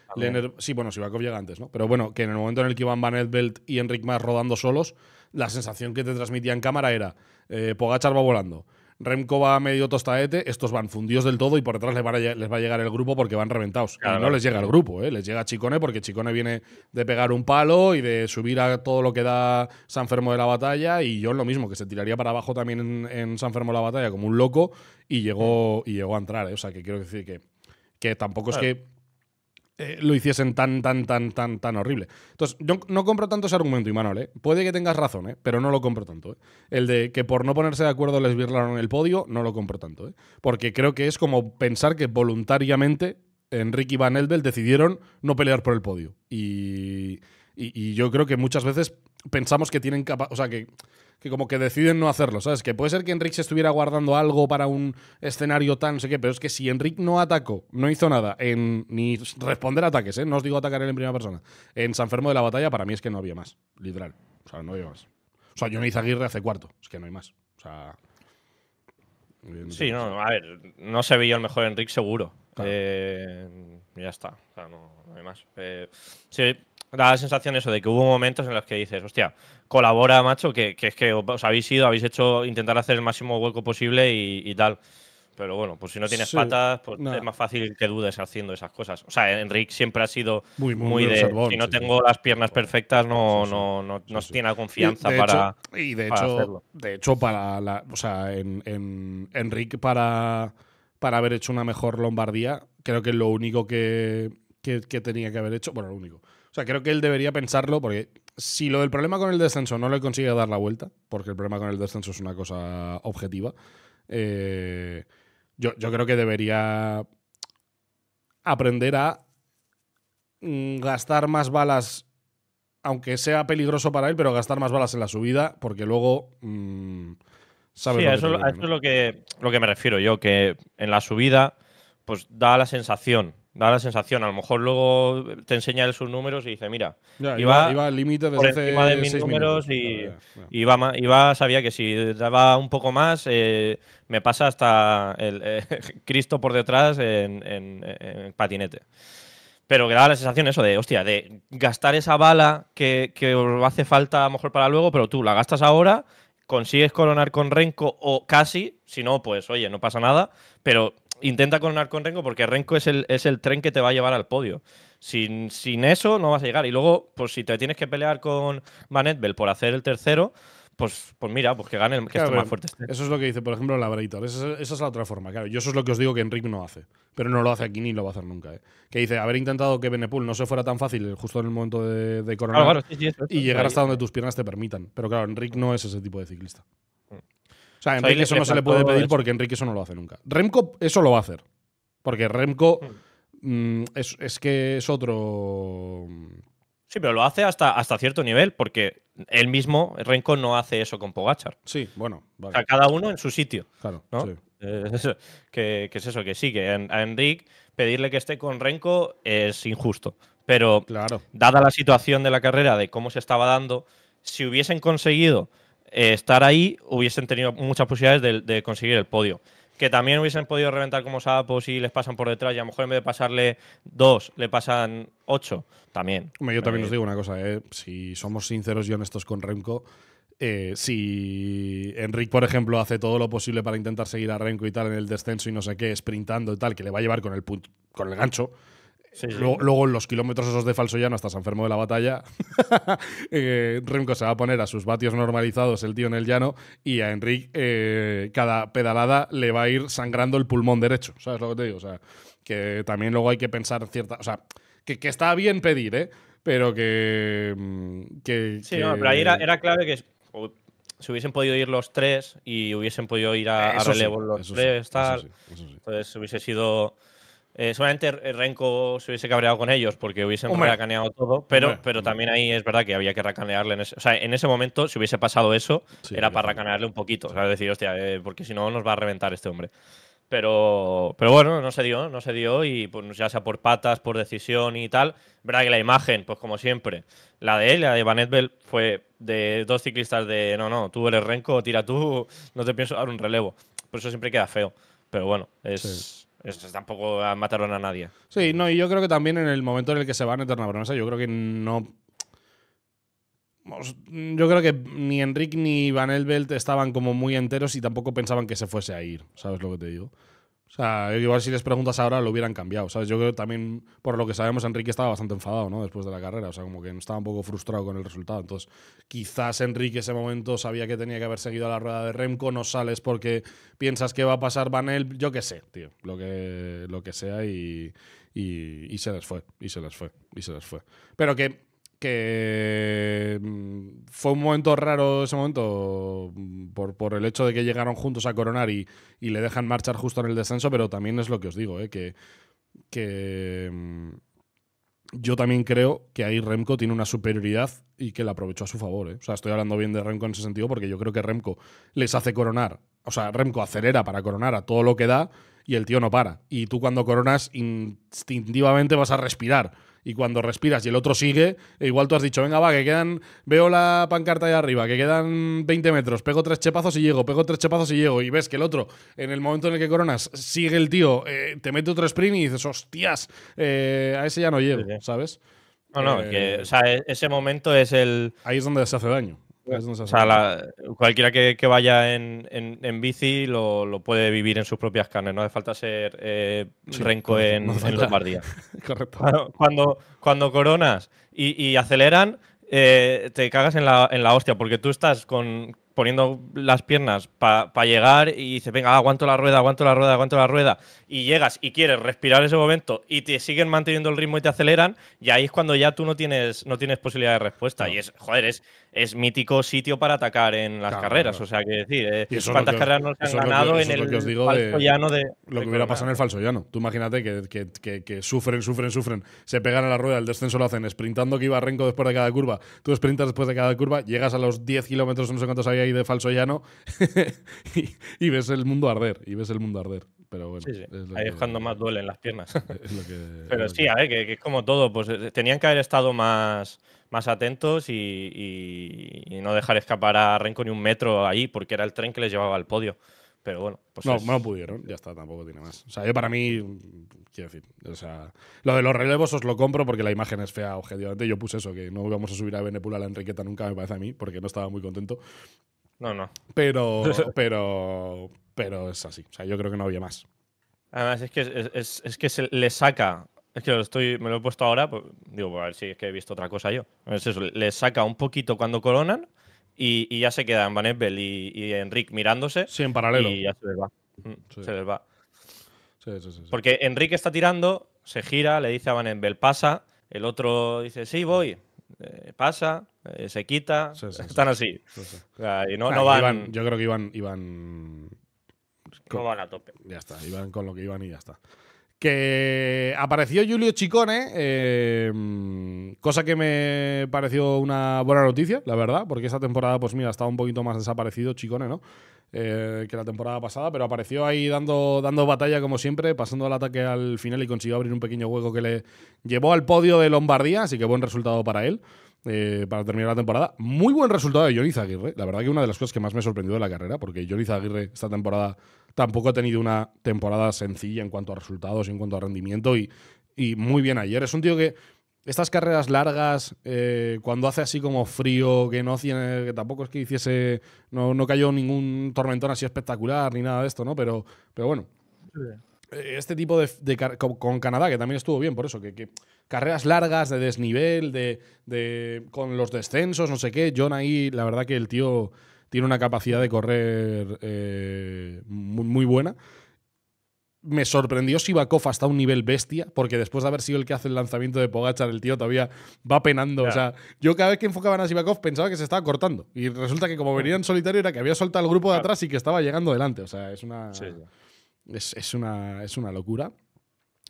Sí, bueno, Sivakov llega antes, ¿no? Pero bueno, que en el momento en el que iban Van Belt y Enrique Más rodando solos, la sensación que te transmitía en cámara era: eh, Pogachar va volando. Remco va medio tostaete, estos van fundidos del todo y por detrás les, va a, llegar el grupo porque van reventados. no les llega el grupo, ¿eh? les llega Chicone porque Chicone viene de pegar un palo y de subir a todo lo que da San Fermo de la Batalla y yo lo mismo, que se tiraría para abajo también en, Sanfermo San Fermo de la Batalla como un loco y llegó, y llegó a entrar. ¿eh? O sea, que quiero decir que, que tampoco es que eh, lo hiciesen tan, tan, tan, tan, tan horrible. Entonces, yo no compro tanto ese argumento, Imanol, ¿eh? Puede que tengas razón, ¿eh? Pero no lo compro tanto, ¿eh? El de que por no ponerse de acuerdo les virlaron el podio, no lo compro tanto, ¿eh? Porque creo que es como pensar que voluntariamente Enrique y Van Elbel decidieron no pelear por el podio. Y, y, yo creo que muchas veces pensamos que tienen capa o sea, que que como que deciden no hacerlo, ¿sabes? Que puede ser que Enric se estuviera guardando algo para un escenario tan, no sé qué, pero es que si Enric no atacó, no hizo nada ni responder ataques, ¿eh? No os digo atacar él en primera persona. En San Sanfermo de la batalla, para mí es que no había más, literal. O sea, no había más. O sea, hice Aguirre hace cuarto, es que no hay más. O sea. Sí, no, a ver, no se veía el mejor Enric seguro. Eh, ya está, o sea, no, hay más. Eh, sí, da la sensación eso de que hubo momentos en los que dices, hostia, colabora, macho, que, es que os habéis ido, habéis hecho intentar hacer el máximo hueco posible y, tal. Pero bueno, pues si no tienes patas, pues es más fácil que dudes haciendo esas cosas. O sea, Enric siempre ha sido muy, muy, de si no tengo las piernas perfectas, no, no, no, tiene confianza para. y de hecho, de hecho, para la, o sea, en, en Enric para, para haber hecho una mejor Lombardía, creo que lo único que, que tenía que haber hecho, bueno, lo único o sea, creo que él debería pensarlo porque si lo del problema con el descenso no le consigue dar la vuelta, porque el problema con el descenso es una cosa objetiva, eh, yo, creo que debería aprender a mm, gastar más balas aunque sea peligroso para él, pero gastar más balas en la subida, porque luego mm, Sí, eso, a eso es lo que, lo que me refiero yo, que en la subida, pues da la sensación Da la sensación, a lo mejor luego te enseña el sus números y dice, mira, iba, al límite de mis números y, iba, sabía que si daba un poco más, eh, me pasa hasta el eh, <laughs> Cristo por detrás en, patinete pero que daba la sensación eso de, hostia, de gastar esa bala que, que os hace falta a lo mejor para luego, pero tú la gastas ahora, consigues coronar con Renko o casi, si no, pues oye, no pasa nada, pero intenta coronar con Renko porque Renko es el, tren que te va a llevar al podio. Sin, sin eso no vas a llegar. Y luego, pues si te tienes que pelear con Van por hacer el tercero, pues, pues mira, pues que gane el que más fuerte. Este. Eso es lo que dice, por ejemplo, Labrador. Esa, es, esa es la otra forma. Claro, yo eso es lo que os digo que Enric no hace. Pero no lo hace aquí ni lo va a hacer nunca. ¿eh? Que dice, haber intentado que Benepul no se fuera tan fácil justo en el momento de, coronar y llegar hasta donde tus piernas te permitan. Pero claro, Enric no es ese tipo de ciclista sea, Enrique eso no se le puede pedir porque Enrique eso no lo hace nunca. Remco eso lo va a hacer. Porque Remco mm, es, que es otro. Mm. Sí, pero lo hace hasta, hasta cierto nivel, porque él mismo, Remco, no hace eso con Pogachar. Sí, bueno. cada uno en su sitio. Claro. ¿no? Eh, <laughs> que, es eso, que sí, que a Enrique pedirle que esté con Remco es injusto. Pero, claro. dada la situación de la carrera, de cómo se estaba dando, si hubiesen conseguido eh, estar ahí hubiesen tenido muchas posibilidades de, conseguir el podio. Que también hubiesen podido reventar como sapos y les pasan por detrás y a lo mejor en vez de pasarle dos, le pasan ocho. También. Yo también eh, os digo una cosa, eh. si somos sinceros y honestos con Renko si Enric, por ejemplo, hace todo lo posible para intentar seguir a Renko y tal en el descenso y no sé qué, sprintando y tal, que le va a llevar con el, con el gancho, Luego, en los kilómetros esos de falso llano, hasta San Fermo de la Batalla, <laughs> eh, Remco se va a poner a sus vatios normalizados el tío en el llano y a Enric eh, cada pedalada le va a ir sangrando el pulmón derecho. ¿Sabes lo que te digo? que también luego hay que pensar cierta... O sea, que, está bien pedir, ¿eh? Pero que... Mm, sí, pero ahí era, era clave que se hubiesen podido ir los tres y hubiesen podido ir a, eh, relevo los tres, entonces hubiese sido eh, solamente el eh, Renko se hubiese cabreado con ellos porque hubiesen Hombre. racaneado todo, pero, pero también ahí es verdad que había que racanearle. En ese, o sea, en ese momento, si hubiese pasado eso, era para racanearle un poquito. O sea, decir, hostia, eh, porque si no nos va a reventar este hombre. Pero, pero bueno, no se dio, no se dio y pues, ya sea por patas, por decisión y tal. Verdad que la imagen, pues como siempre, la de él, la de Van Edbel, fue de dos ciclistas de no, no, tú eres Renko, tira tú, no te pienso dar un relevo. Por eso siempre queda feo. Pero bueno, es... Eso, tampoco mataron a nadie. Sí, no, y yo creo que también en el momento en el que se van Eterna Promesa, yo creo que no. Yo creo que ni Enric ni Van Elbelt estaban como muy enteros y tampoco pensaban que se fuese a ir, ¿sabes lo que te digo? O sea, igual si les preguntas ahora lo hubieran cambiado, ¿sabes? Yo creo que también, por lo que sabemos, Enrique estaba bastante enfadado, ¿no? Después de la carrera, o sea, como que estaba un poco frustrado con el resultado. Entonces, quizás Enrique ese momento sabía que tenía que haber seguido a la rueda de Remco, no sales porque piensas que va a pasar Vanel, yo qué sé, tío, lo que, lo que sea y se les fue, y se les fue, y se les fue. Pero que que mm, fue un momento raro ese momento mm, por, el hecho de que llegaron juntos a coronar y, le dejan marchar justo en el descenso, pero también es lo que os digo, eh, que, mm, yo también creo que ahí Remco tiene una superioridad y que la aprovechó a su favor. Eh. O sea, estoy hablando bien de Remco en ese sentido porque yo creo que Remco les hace coronar. O sea, Remco acelera para coronar a todo lo que da y el tío no para. Y tú cuando coronas instintivamente vas a respirar y cuando respiras y el otro sigue, igual tú has dicho, venga, va, que quedan, veo la pancarta de arriba, que quedan 20 metros, pego tres chepazos y llego, pego tres chepazos y llego, y ves que el otro, en el momento en el que coronas, sigue el tío, eh, te mete otro sprint y dices, hostias, eh, a ese ya no llego, ¿sabes? No, no, eh, que, e-, ese momento es el... Ahí es donde se hace daño. Pues o cualquiera que, vaya en, bici lo, puede vivir en sus propias carnes. No hace falta ser eh, renco en, Lombardía. <laughs> Cuando, coronas y, aceleran, eh, te cagas en la, hostia, porque tú estás poniendo las piernas para llegar y dices, venga, aguanto la rueda, aguanto la rueda, aguanto la rueda, y llegas y quieres respirar ese momento y te siguen manteniendo el ritmo y te aceleran, y ahí es cuando ya tú no tienes, no tienes posibilidad de respuesta. Y es, joder, es, es mítico sitio para atacar en las carreras. O sea, eh, que decir, cuántas carreras nos han ganado en el falso llano de. Lo que hubiera pasado en el falso llano. Tú imagínate que, sufren, sufren, sufren, se pegan a la rueda, el descenso lo hacen, sprintando que iba renco después de cada curva. Tú sprintas después de cada curva, llegas a los 10 kilómetros, no sé cuántos había ahí de falso llano, <laughs> y, ves el mundo arder, y ves el mundo arder. Pero bueno, ahí es cuando más duelen las piernas. <laughs> Pero sí, a ver, que, es como todo, pues eh, tenían que haber estado más más atentos y, no dejar escapar a Renko ni un metro ahí, porque era el tren que les llevaba al podio. Pero bueno, pues. No, no pudieron, ya está, tampoco tiene más. O sea, yo para mí, quiero decir, o sea, lo de los relevos os lo compro porque la imagen es fea, objetivamente. Yo puse eso, que no íbamos a subir a Benepul a la Enriqueta nunca, me parece a mí, porque no estaba muy contento. No, no. Pero, <laughs> pero, pero es así. O sea, yo creo que no había más. Además, es que, es que se le saca es que estoy, me lo he puesto ahora, pues, digo, pues, a ver si es que he visto otra cosa yo. eso, les saca un poquito cuando coronan y, ya se quedan Van y, y Enric mirándose. Sí, en paralelo. Y ya se les va. Mm, se les va. Porque Enric está tirando, se gira, le dice a Van Enbel pasa. El otro dice, sí, voy. Eh, pasa, eh, se quita. Están así. yo creo que iban, iban... van a tope. Ya está, iban con lo que iban y ya está que apareció Julio Chicone, eh, cosa que me pareció una buena noticia, la verdad, porque esa temporada, pues mira, estaba un poquito más desaparecido Chicone, ¿no? Eh, que la temporada pasada, pero apareció ahí dando, dando batalla como siempre, pasando el ataque al final y consiguió abrir un pequeño hueco que le llevó al podio de Lombardía, así que buen resultado para él. Eh, para terminar la temporada. Muy buen resultado de Johnny Aguirre. La verdad que una de las cosas que más me ha sorprendido de la carrera, porque Yoniz Aguirre esta temporada tampoco ha tenido una temporada sencilla en cuanto a resultados, y en cuanto a rendimiento y, y muy bien ayer. Es un tío que estas carreras largas, eh, cuando hace así como frío, que no tiene, que tampoco es que hiciese, no, cayó ningún tormentón así espectacular ni nada de esto, ¿no? Pero, pero bueno. Eh, este tipo de, con, Canadá, que también estuvo bien por eso, que, carreras largas de desnivel, de, de, con los descensos, no sé qué. John ahí, la verdad que el tío tiene una capacidad de correr eh, muy buena me sorprendió Sivakov hasta un nivel bestia, porque después de haber sido el que hace el lanzamiento de Pogachar, el tío todavía va penando. O sea, yo cada vez que enfocaban a Sivakov pensaba que se estaba cortando. Y resulta que como venía en solitario era que había soltado al grupo de atrás y que estaba llegando delante. O sea, es una. Es, una, es una locura.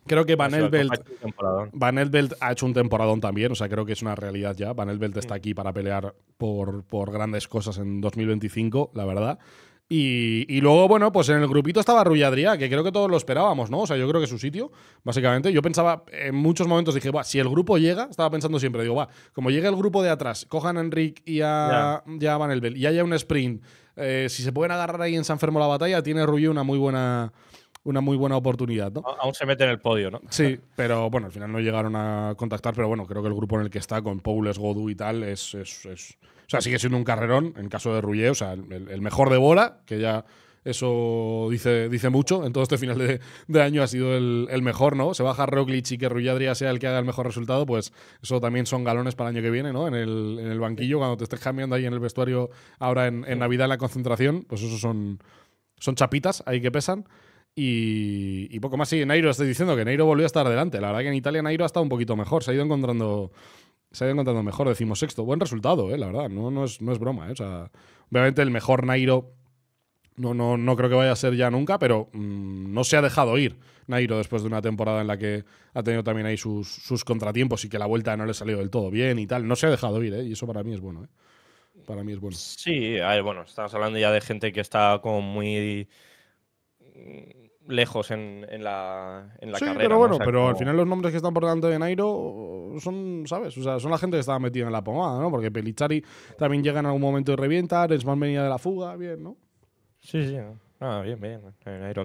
Creo que Van Elbelt, ha hecho un temporadón también, o sea, creo que es una realidad ya. Van Elbelt está aquí para pelear por, por grandes cosas en 2025, la verdad. Y, luego, bueno, pues en el grupito estaba Rui que creo que todos lo esperábamos, ¿no? O sea, yo creo que su sitio, básicamente. Yo pensaba, en muchos momentos dije, va, si el grupo llega, estaba pensando siempre, digo, va, como llegue el grupo de atrás, cojan a Enric y a, Van Elbel y haya un sprint, eh, si se pueden agarrar ahí en San Fermo la batalla, tiene Rui una muy buena una muy buena oportunidad. Aún se mete en el podio, ¿no? Sí, pero bueno, al final no llegaron a contactar, pero bueno, creo que el grupo en el que está con Poules, Godú y tal es, es, O sea, sigue siendo un carrerón en caso de Rullier, o sea, el, mejor de bola, que ya eso dice, dice mucho. En todo este final de, año ha sido el, mejor, ¿no? Se baja Roglic y que Adrià sea el que haga el mejor resultado, pues eso también son galones para el año que viene, ¿no? En el, banquillo, cuando te estés cambiando ahí en el vestuario ahora en, en Navidad en la concentración, pues eso son, son chapitas ahí que pesan. Y, poco más, sí, Nairo, estoy diciendo que Nairo volvió a estar adelante La verdad que en Italia Nairo ha estado un poquito mejor, se ha ido encontrando, se ha ido encontrando mejor, decimos sexto. Buen resultado, eh, la verdad, no, no, es, no es broma. Eh. obviamente el mejor Nairo no, no, no creo que vaya a ser ya nunca, pero mm, no se ha dejado ir Nairo después de una temporada en la que ha tenido también ahí sus, contratiempos y que la vuelta no le ha salido del todo bien y tal. No se ha dejado ir, eh, y eso para mí es bueno. Eh. Para mí es bueno. Sí, a ver, bueno, estamos hablando ya de gente que está como muy lejos en, la, en Pero bueno, pero al final los nombres que están por delante de Nairo son, ¿sabes? O sea, son la gente que estaba metida en la pomada, ¿no? Porque Pelichari también llega en algún momento y revienta, más venía de la fuga, bien, ¿no? Sí, sí. Ah, bien, bien.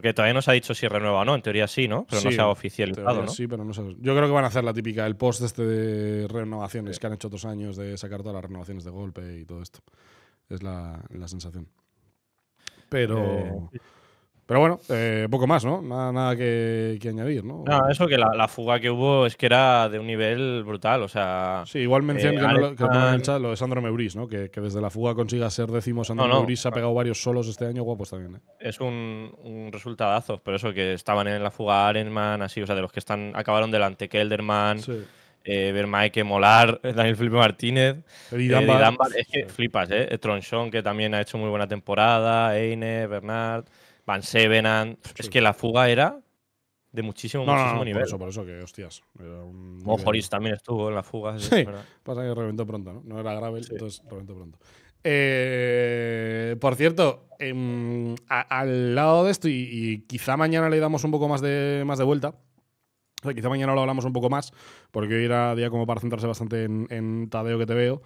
que todavía no se ha dicho si renueva o no, en teoría sí, ¿no? Pero no se ha oficializado, ¿no? Sí, pero no sé Yo creo que van a hacer la típica, el post este de renovaciones que han hecho otros años, de sacar todas las renovaciones de golpe y todo esto. Es la, sensación. Pero... Eh, pero bueno, eh, poco más, ¿no? Nada, que, añadir, ¿no? No, eso que la, fuga que hubo es que era de un nivel brutal, o sea. Sí, igual mencioné eh, que, el chat lo de Sandro Meuris, ¿no? Que, desde la fuga consiga ser décimo. Sandro Meuris ha pegado varios solos este año, guapos también, ¿eh? Es un, un resultadazo, pero eso que estaban en la fuga Arenman, así, o sea, de los que están acabaron delante, Kelderman. Sí eh, Molar, <laughs> Daniel Felipe Martínez, es que flipas, ¿eh? Tronchon, que también ha hecho muy buena temporada, Eine, Bernard. Van Sevenant. Es que la fuga era de muchísimo, más muchísimo no, nivel. Por eso, por eso que, hostias. Mojoris también estuvo en la fuga. Sí, pasa que reventó pronto, ¿no? No era grave, entonces reventó pronto. Eh, por cierto, em, al lado de esto, y, quizá mañana le damos un poco más de, más de vuelta. O sea, quizá mañana lo hablamos un poco más, porque hoy era día como para centrarse bastante en, Tadeo que te veo.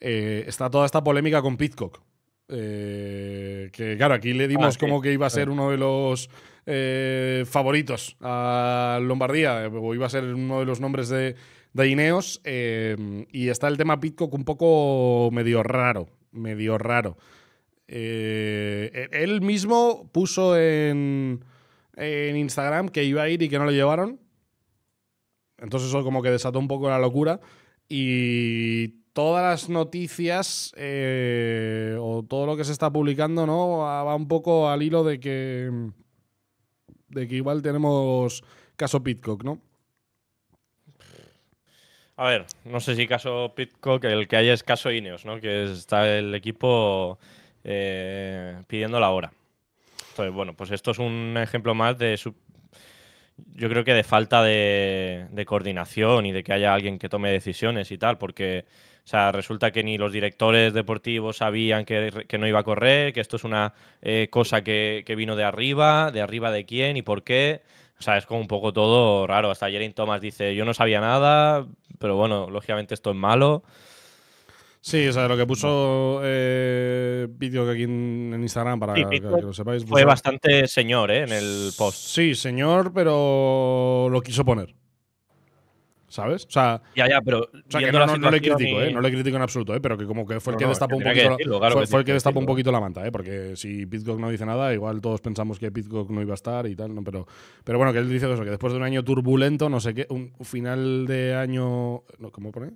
Eh, está toda esta polémica con Pitcock. Eh, que claro, aquí le dimos ah, como que iba a ser uno de los eh, favoritos a Lombardía, o iba a ser uno de los nombres de, Ineos. Eh, y está el tema Pitcock un poco medio raro, medio raro. E-, él mismo puso en, en Instagram que iba a ir y que no lo llevaron. Entonces eso como que desató un poco la locura. Y todas las noticias eh, o todo lo que se está publicando, ¿no? Va un poco al hilo de que. de que igual tenemos caso Pitcock, ¿no? A ver, no sé si caso Pitcock, el que hay es caso Ineos, ¿no? Que está el equipo eh, pidiendo la hora. Entonces, bueno, pues esto es un ejemplo más de yo creo que de falta de, coordinación y de que haya alguien que tome decisiones y tal, porque o sea, resulta que ni los directores deportivos sabían que, no iba a correr, que esto es una eh, cosa que, vino de arriba, de arriba de quién y por qué. O sea, es como un poco todo raro. Hasta en Thomas dice, yo no sabía nada, pero bueno, lógicamente esto es malo. Sí, o sea, lo que puso eh, vídeo aquí en, Instagram para que, lo sepáis. Fue bastante señor, ¿eh? En el post. Sí, señor, pero lo quiso poner. ¿sabes? O sea, ya, ya, pero o sea, que no, le critico, eh, no le critico en absoluto, eh, pero que como que fue el que destapó un poquito, la manta, eh, porque si Pitcock no dice nada, igual todos pensamos que Pitcock no iba a estar y tal, no, pero, pero bueno, que él dice eso, que después de un año turbulento, no sé qué, un final de año, ¿cómo pone?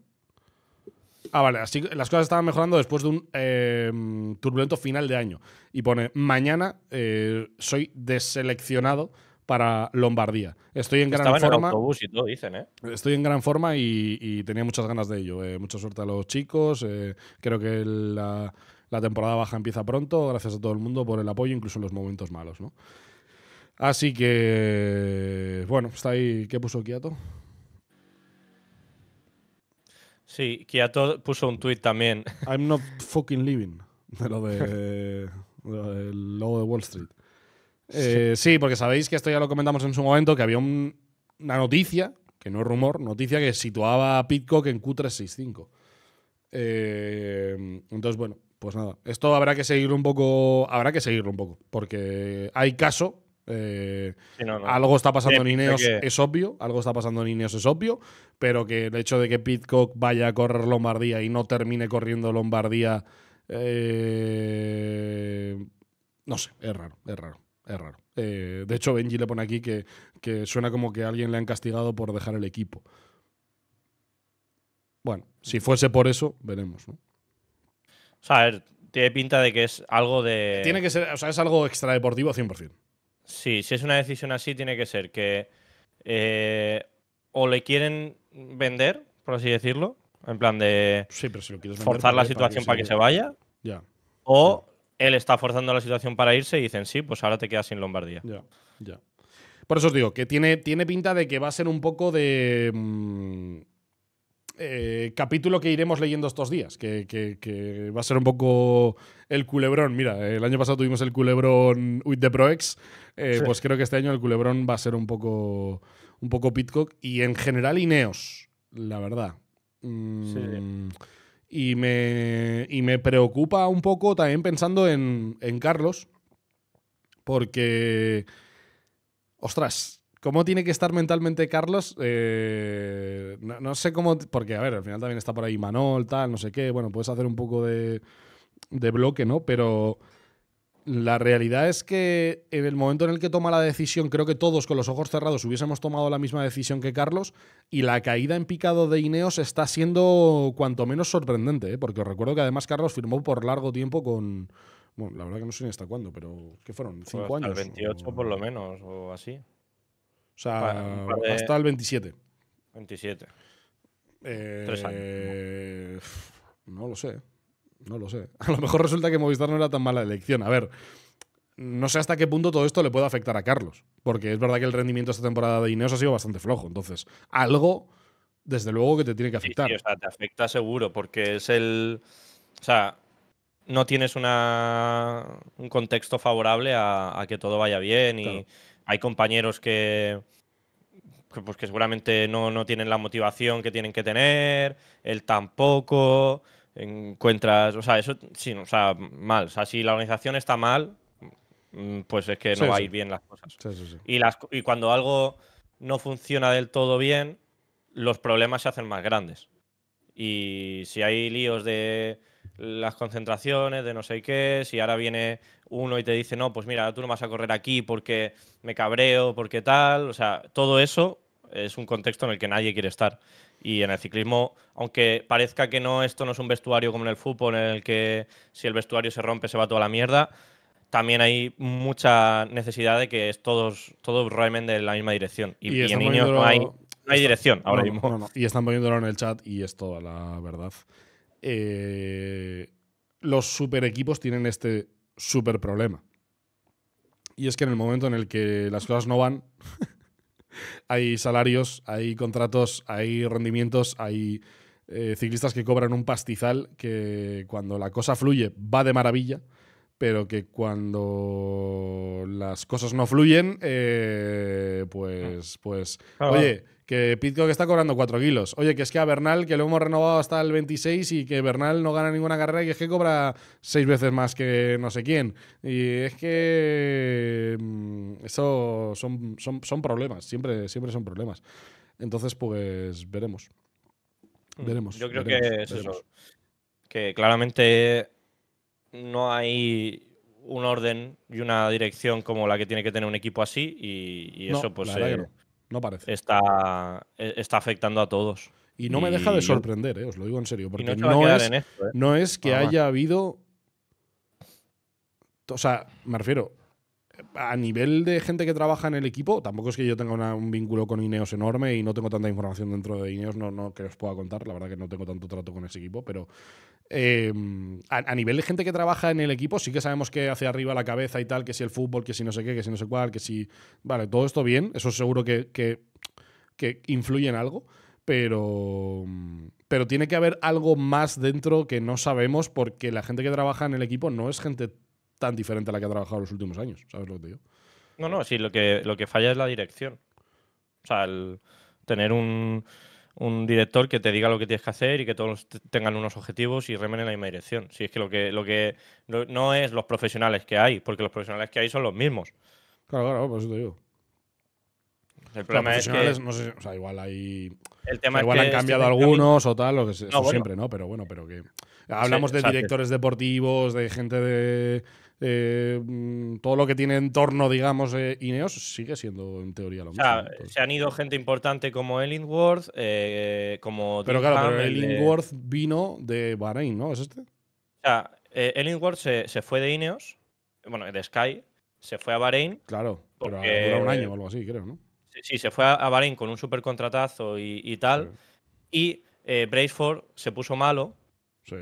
Ah, vale, así las cosas estaban mejorando después de un eh, turbulento final de año. Y pone, mañana eh, soy deseleccionado para Lombardía. Estoy en gran forma. autobús y todo, dicen, ¿eh? Estoy en gran forma y, tenía muchas ganas de ello. Eh. mucha suerte a los chicos. Eh. creo que la, temporada baja empieza pronto. Gracias a todo el mundo por el apoyo, incluso en los momentos malos, Así que, bueno, está ahí. ¿Qué puso Kiato? Sí, Kiato puso un tuit también. I'm not <laughs> fucking living. De lo de, logo de Wall Street. Eh, sí, porque sabéis que esto ya lo comentamos en su momento, que había una noticia, que no es rumor, noticia que situaba a Pitcock en Q365. Eh, entonces, bueno, pues nada. Esto habrá que seguirlo un poco. Habrá que seguirlo un poco. Porque hay caso. Eh, algo está pasando en Ineos, es obvio. Algo está pasando en Ineos, es obvio. Pero que el hecho de que Pitcock vaya a correr Lombardía y no termine corriendo Lombardía. no sé, es raro, es raro es raro. Eh, de hecho, Benji le pone aquí que, suena como que alguien le han castigado por dejar el equipo. Bueno, si fuese por eso, veremos, ¿no? O sea, tiene pinta de que es algo de. Tiene que ser, o sea, es algo extradeportivo 100%. Sí, si es una decisión así, tiene que ser que eh, o le quieren vender, por así decirlo, en plan de sí, pero si lo quieres forzar la situación para que se vaya, ya. o él está forzando la situación para irse y dicen, sí, pues ahora te quedas sin Lombardía. Por eso os digo, que tiene, tiene pinta de que va a ser un poco de... Mm, eh, capítulo que iremos leyendo estos días, que, va a ser un poco el culebrón. Mira, el año pasado tuvimos el culebrón with the Proex, eh, pues creo que este año el culebrón va a ser un poco, un poco Pitcock y en general Ineos, la verdad. Mm, sí. Y me, me preocupa un poco también pensando en, en Carlos, porque, ostras, ¿cómo tiene que estar mentalmente Carlos? Eh, no, sé cómo, porque, a ver, al final también está por ahí Manol, tal, no sé qué, bueno, puedes hacer un poco de, de bloque, ¿no? Pero... La realidad es que en el momento en el que toma la decisión, creo que todos con los ojos cerrados hubiésemos tomado la misma decisión que Carlos y la caída en picado de Ineos está siendo cuanto menos sorprendente, ¿eh? porque os recuerdo que además Carlos firmó por largo tiempo con... Bueno, la verdad que no sé ni hasta cuándo, pero ¿qué fueron? Pues ¿Cinco años? 28 por lo menos, o así. O sea, hasta el 27. 27. Eh, Tres años. No lo sé. No lo sé. <laughs> A lo mejor resulta que Movistar no era tan mala elección. A ver, no sé hasta qué punto todo esto le puede afectar a Carlos. Porque es verdad que el rendimiento esta temporada de Ineos ha sido bastante flojo. Entonces, algo, desde luego, que te tiene que afectar. Sí, o sea, te afecta seguro, porque es el. O sea, no tienes una, un contexto favorable a, que todo vaya bien y hay compañeros que, pues que seguramente no, no tienen la motivación que tienen que tener, él tampoco encuentras, o sea, eso sí, o sea, mal. O sea, si la organización está mal, mm, pues es que no va a ir bien las cosas. Sí, y, las, y cuando algo no funciona del todo bien, los problemas se hacen más grandes. Y si hay líos de las concentraciones, de no sé qué, si ahora viene uno y te dice, no, pues mira, tú no vas a correr aquí porque me cabreo, porque tal, o sea, todo eso es un contexto en el que nadie quiere estar. Y en el ciclismo, aunque parezca que no, esto no es un vestuario como en el fútbol, en el que si el vestuario se rompe se va toda la mierda, también hay mucha necesidad de que es todos, todos realmente de la misma dirección. Y, en niños no hay, hay dirección ahora mismo. y están poniéndolo en el chat y es toda la verdad. Eh, los super equipos tienen este super problema. Y es que en el momento en el que las cosas no van, <laughs> hay salarios, hay contratos, hay rendimientos, hay eh, ciclistas que cobran un pastizal que cuando la cosa fluye va de maravilla, pero que cuando las cosas no fluyen, eh, pues, pues, oye, que Pitcock está cobrando 4 kilos. Oye, que es que a Bernal, que lo hemos renovado hasta el 26 y que Bernal no gana ninguna carrera y que es que cobra 6 veces más que no sé quién. Y es que mm, eso son, problemas, siempre, siempre son problemas. Entonces, pues veremos. Mm, veremos. Yo creo que es eso. Que claramente no hay un orden y una dirección como la que tiene que tener un equipo así y, eso pues... No parece. Está, e, está afectando a todos. Y no me deja de sorprender, eh, os lo digo en serio, porque eh. no, es, que ah, haya habido... O sea, me refiero, a nivel de gente que trabaja en el equipo, tampoco es que yo tenga un vínculo con Ineos enorme y no tengo tanta información dentro de Ineos, no, no que os pueda contar, la verdad que no tengo tanto trato con ese equipo, pero eh, a, nivel de gente que trabaja en el equipo, sí que sabemos que hacia arriba la cabeza y tal, que si el fútbol, que si no sé qué, que si no sé cuál, que si... Vale, todo esto bien, eso seguro que, que influye en algo, pero pero tiene que haber algo más dentro que no sabemos porque la gente que trabaja en el equipo no es gente tan diferente a la que ha trabajado en los últimos años. ¿Sabes lo que te digo? No, no, sí, lo que, lo que falla es la dirección. O sea, el tener un, director que te diga lo que tienes que hacer y que todos tengan unos objetivos y remen en la misma dirección. Si es que lo que, lo que no es los profesionales que hay, porque los profesionales que hay son los mismos. Claro, claro, por eso te digo. El problema es que. No sé, o sea, igual hay. tema igual han cambiado algunos o tal, o que, eso siempre, ¿no? Pero bueno, pero que. Hablamos de directores deportivos, de gente de eh, mm, todo lo que tiene en torno, digamos, eh, Ineos, sigue siendo en teoría lo mismo. O sea, se han ido gente importante como Ellingworth, eh, como. Pero claro, Ellingworth vino de Bahrein, ¿no? ¿Es este? O sea, Ellingworth se, fue de Ineos, bueno, de Sky, se fue a Bahrein. Claro, pero un año o algo así, creo, ¿no? Sí, se fue a Bahrein con un supercontratazo y, tal. Y Braceford se puso malo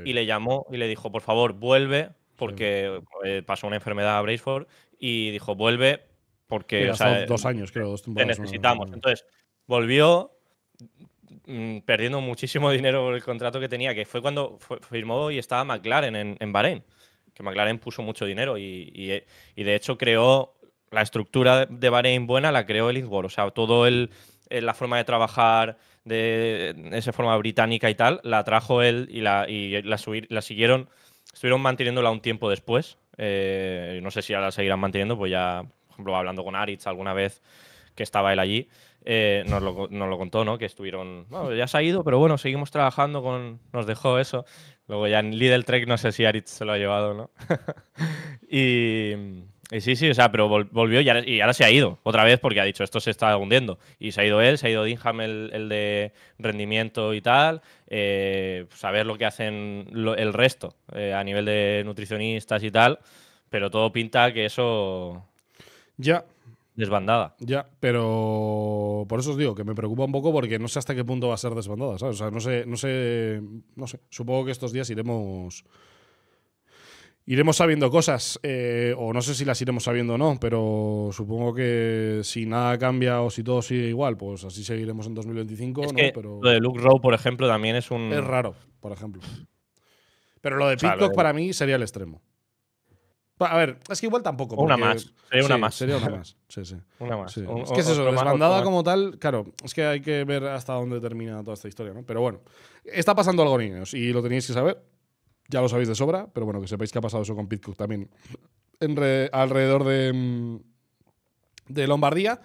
y le llamó y le dijo, por favor, vuelve porque eh, pasó una enfermedad a Braceford y dijo, vuelve porque... o sea, dos años, creo, Te necesitamos. Entonces, volvió mm, perdiendo muchísimo <laughs> dinero por el contrato que tenía, que fue cuando firmó y estaba McLaren en, en, Bahrein, que McLaren puso mucho dinero y, y, eh, de hecho creó la estructura de Bahrein buena, la creó el World, o sea, todo el eh, la forma de trabajar de esa forma británica y tal, la trajo él y la, y subir, la siguieron estuvieron manteniéndola un tiempo después. Eh, no sé si ahora la seguirán manteniendo, pues ya, por ejemplo, hablando con Aritz alguna vez que estaba él allí, eh, nos, lo, contó, ¿no? Que estuvieron, ya se ha ido, pero bueno, seguimos trabajando con, nos dejó eso. Luego ya en Lidl Trek no sé si Aritz se lo ha llevado, ¿no? <laughs> y, sí, sí, o sea, pero volvió y ahora, se ha ido otra vez porque ha dicho esto se está hundiendo. Y se ha ido él, se ha ido Dinham, el, de rendimiento y tal. Eh, saber lo que hacen el resto eh, a nivel de nutricionistas y tal. Pero todo pinta que eso. Ya. Desbandada. Ya, pero por eso os digo que me preocupa un poco porque no sé hasta qué punto va a ser desbandada, O sea, no sé, no sé, no sé. Supongo que estos días iremos Iremos sabiendo cosas, eh, o no sé si las iremos sabiendo o no, pero supongo que si nada cambia o si todo sigue igual, pues así seguiremos en 2025. ¿no? pero lo de Luke Rowe, por ejemplo, también es un. Es raro, por ejemplo. Pero lo de Pitcock para mí sería el extremo. A ver, es que igual tampoco. Una más. Sería una más. Sería una <laughs> más. Sí, sí. Una más. es que es eso, desbandada más, como tal, claro, es que hay que ver hasta dónde termina toda esta historia, ¿no? Pero bueno, está pasando algo, niños, y lo tenéis que saber ya lo sabéis de sobra, pero bueno, que sepáis que ha pasado eso con PitCook también alrededor de, mm, de Lombardía.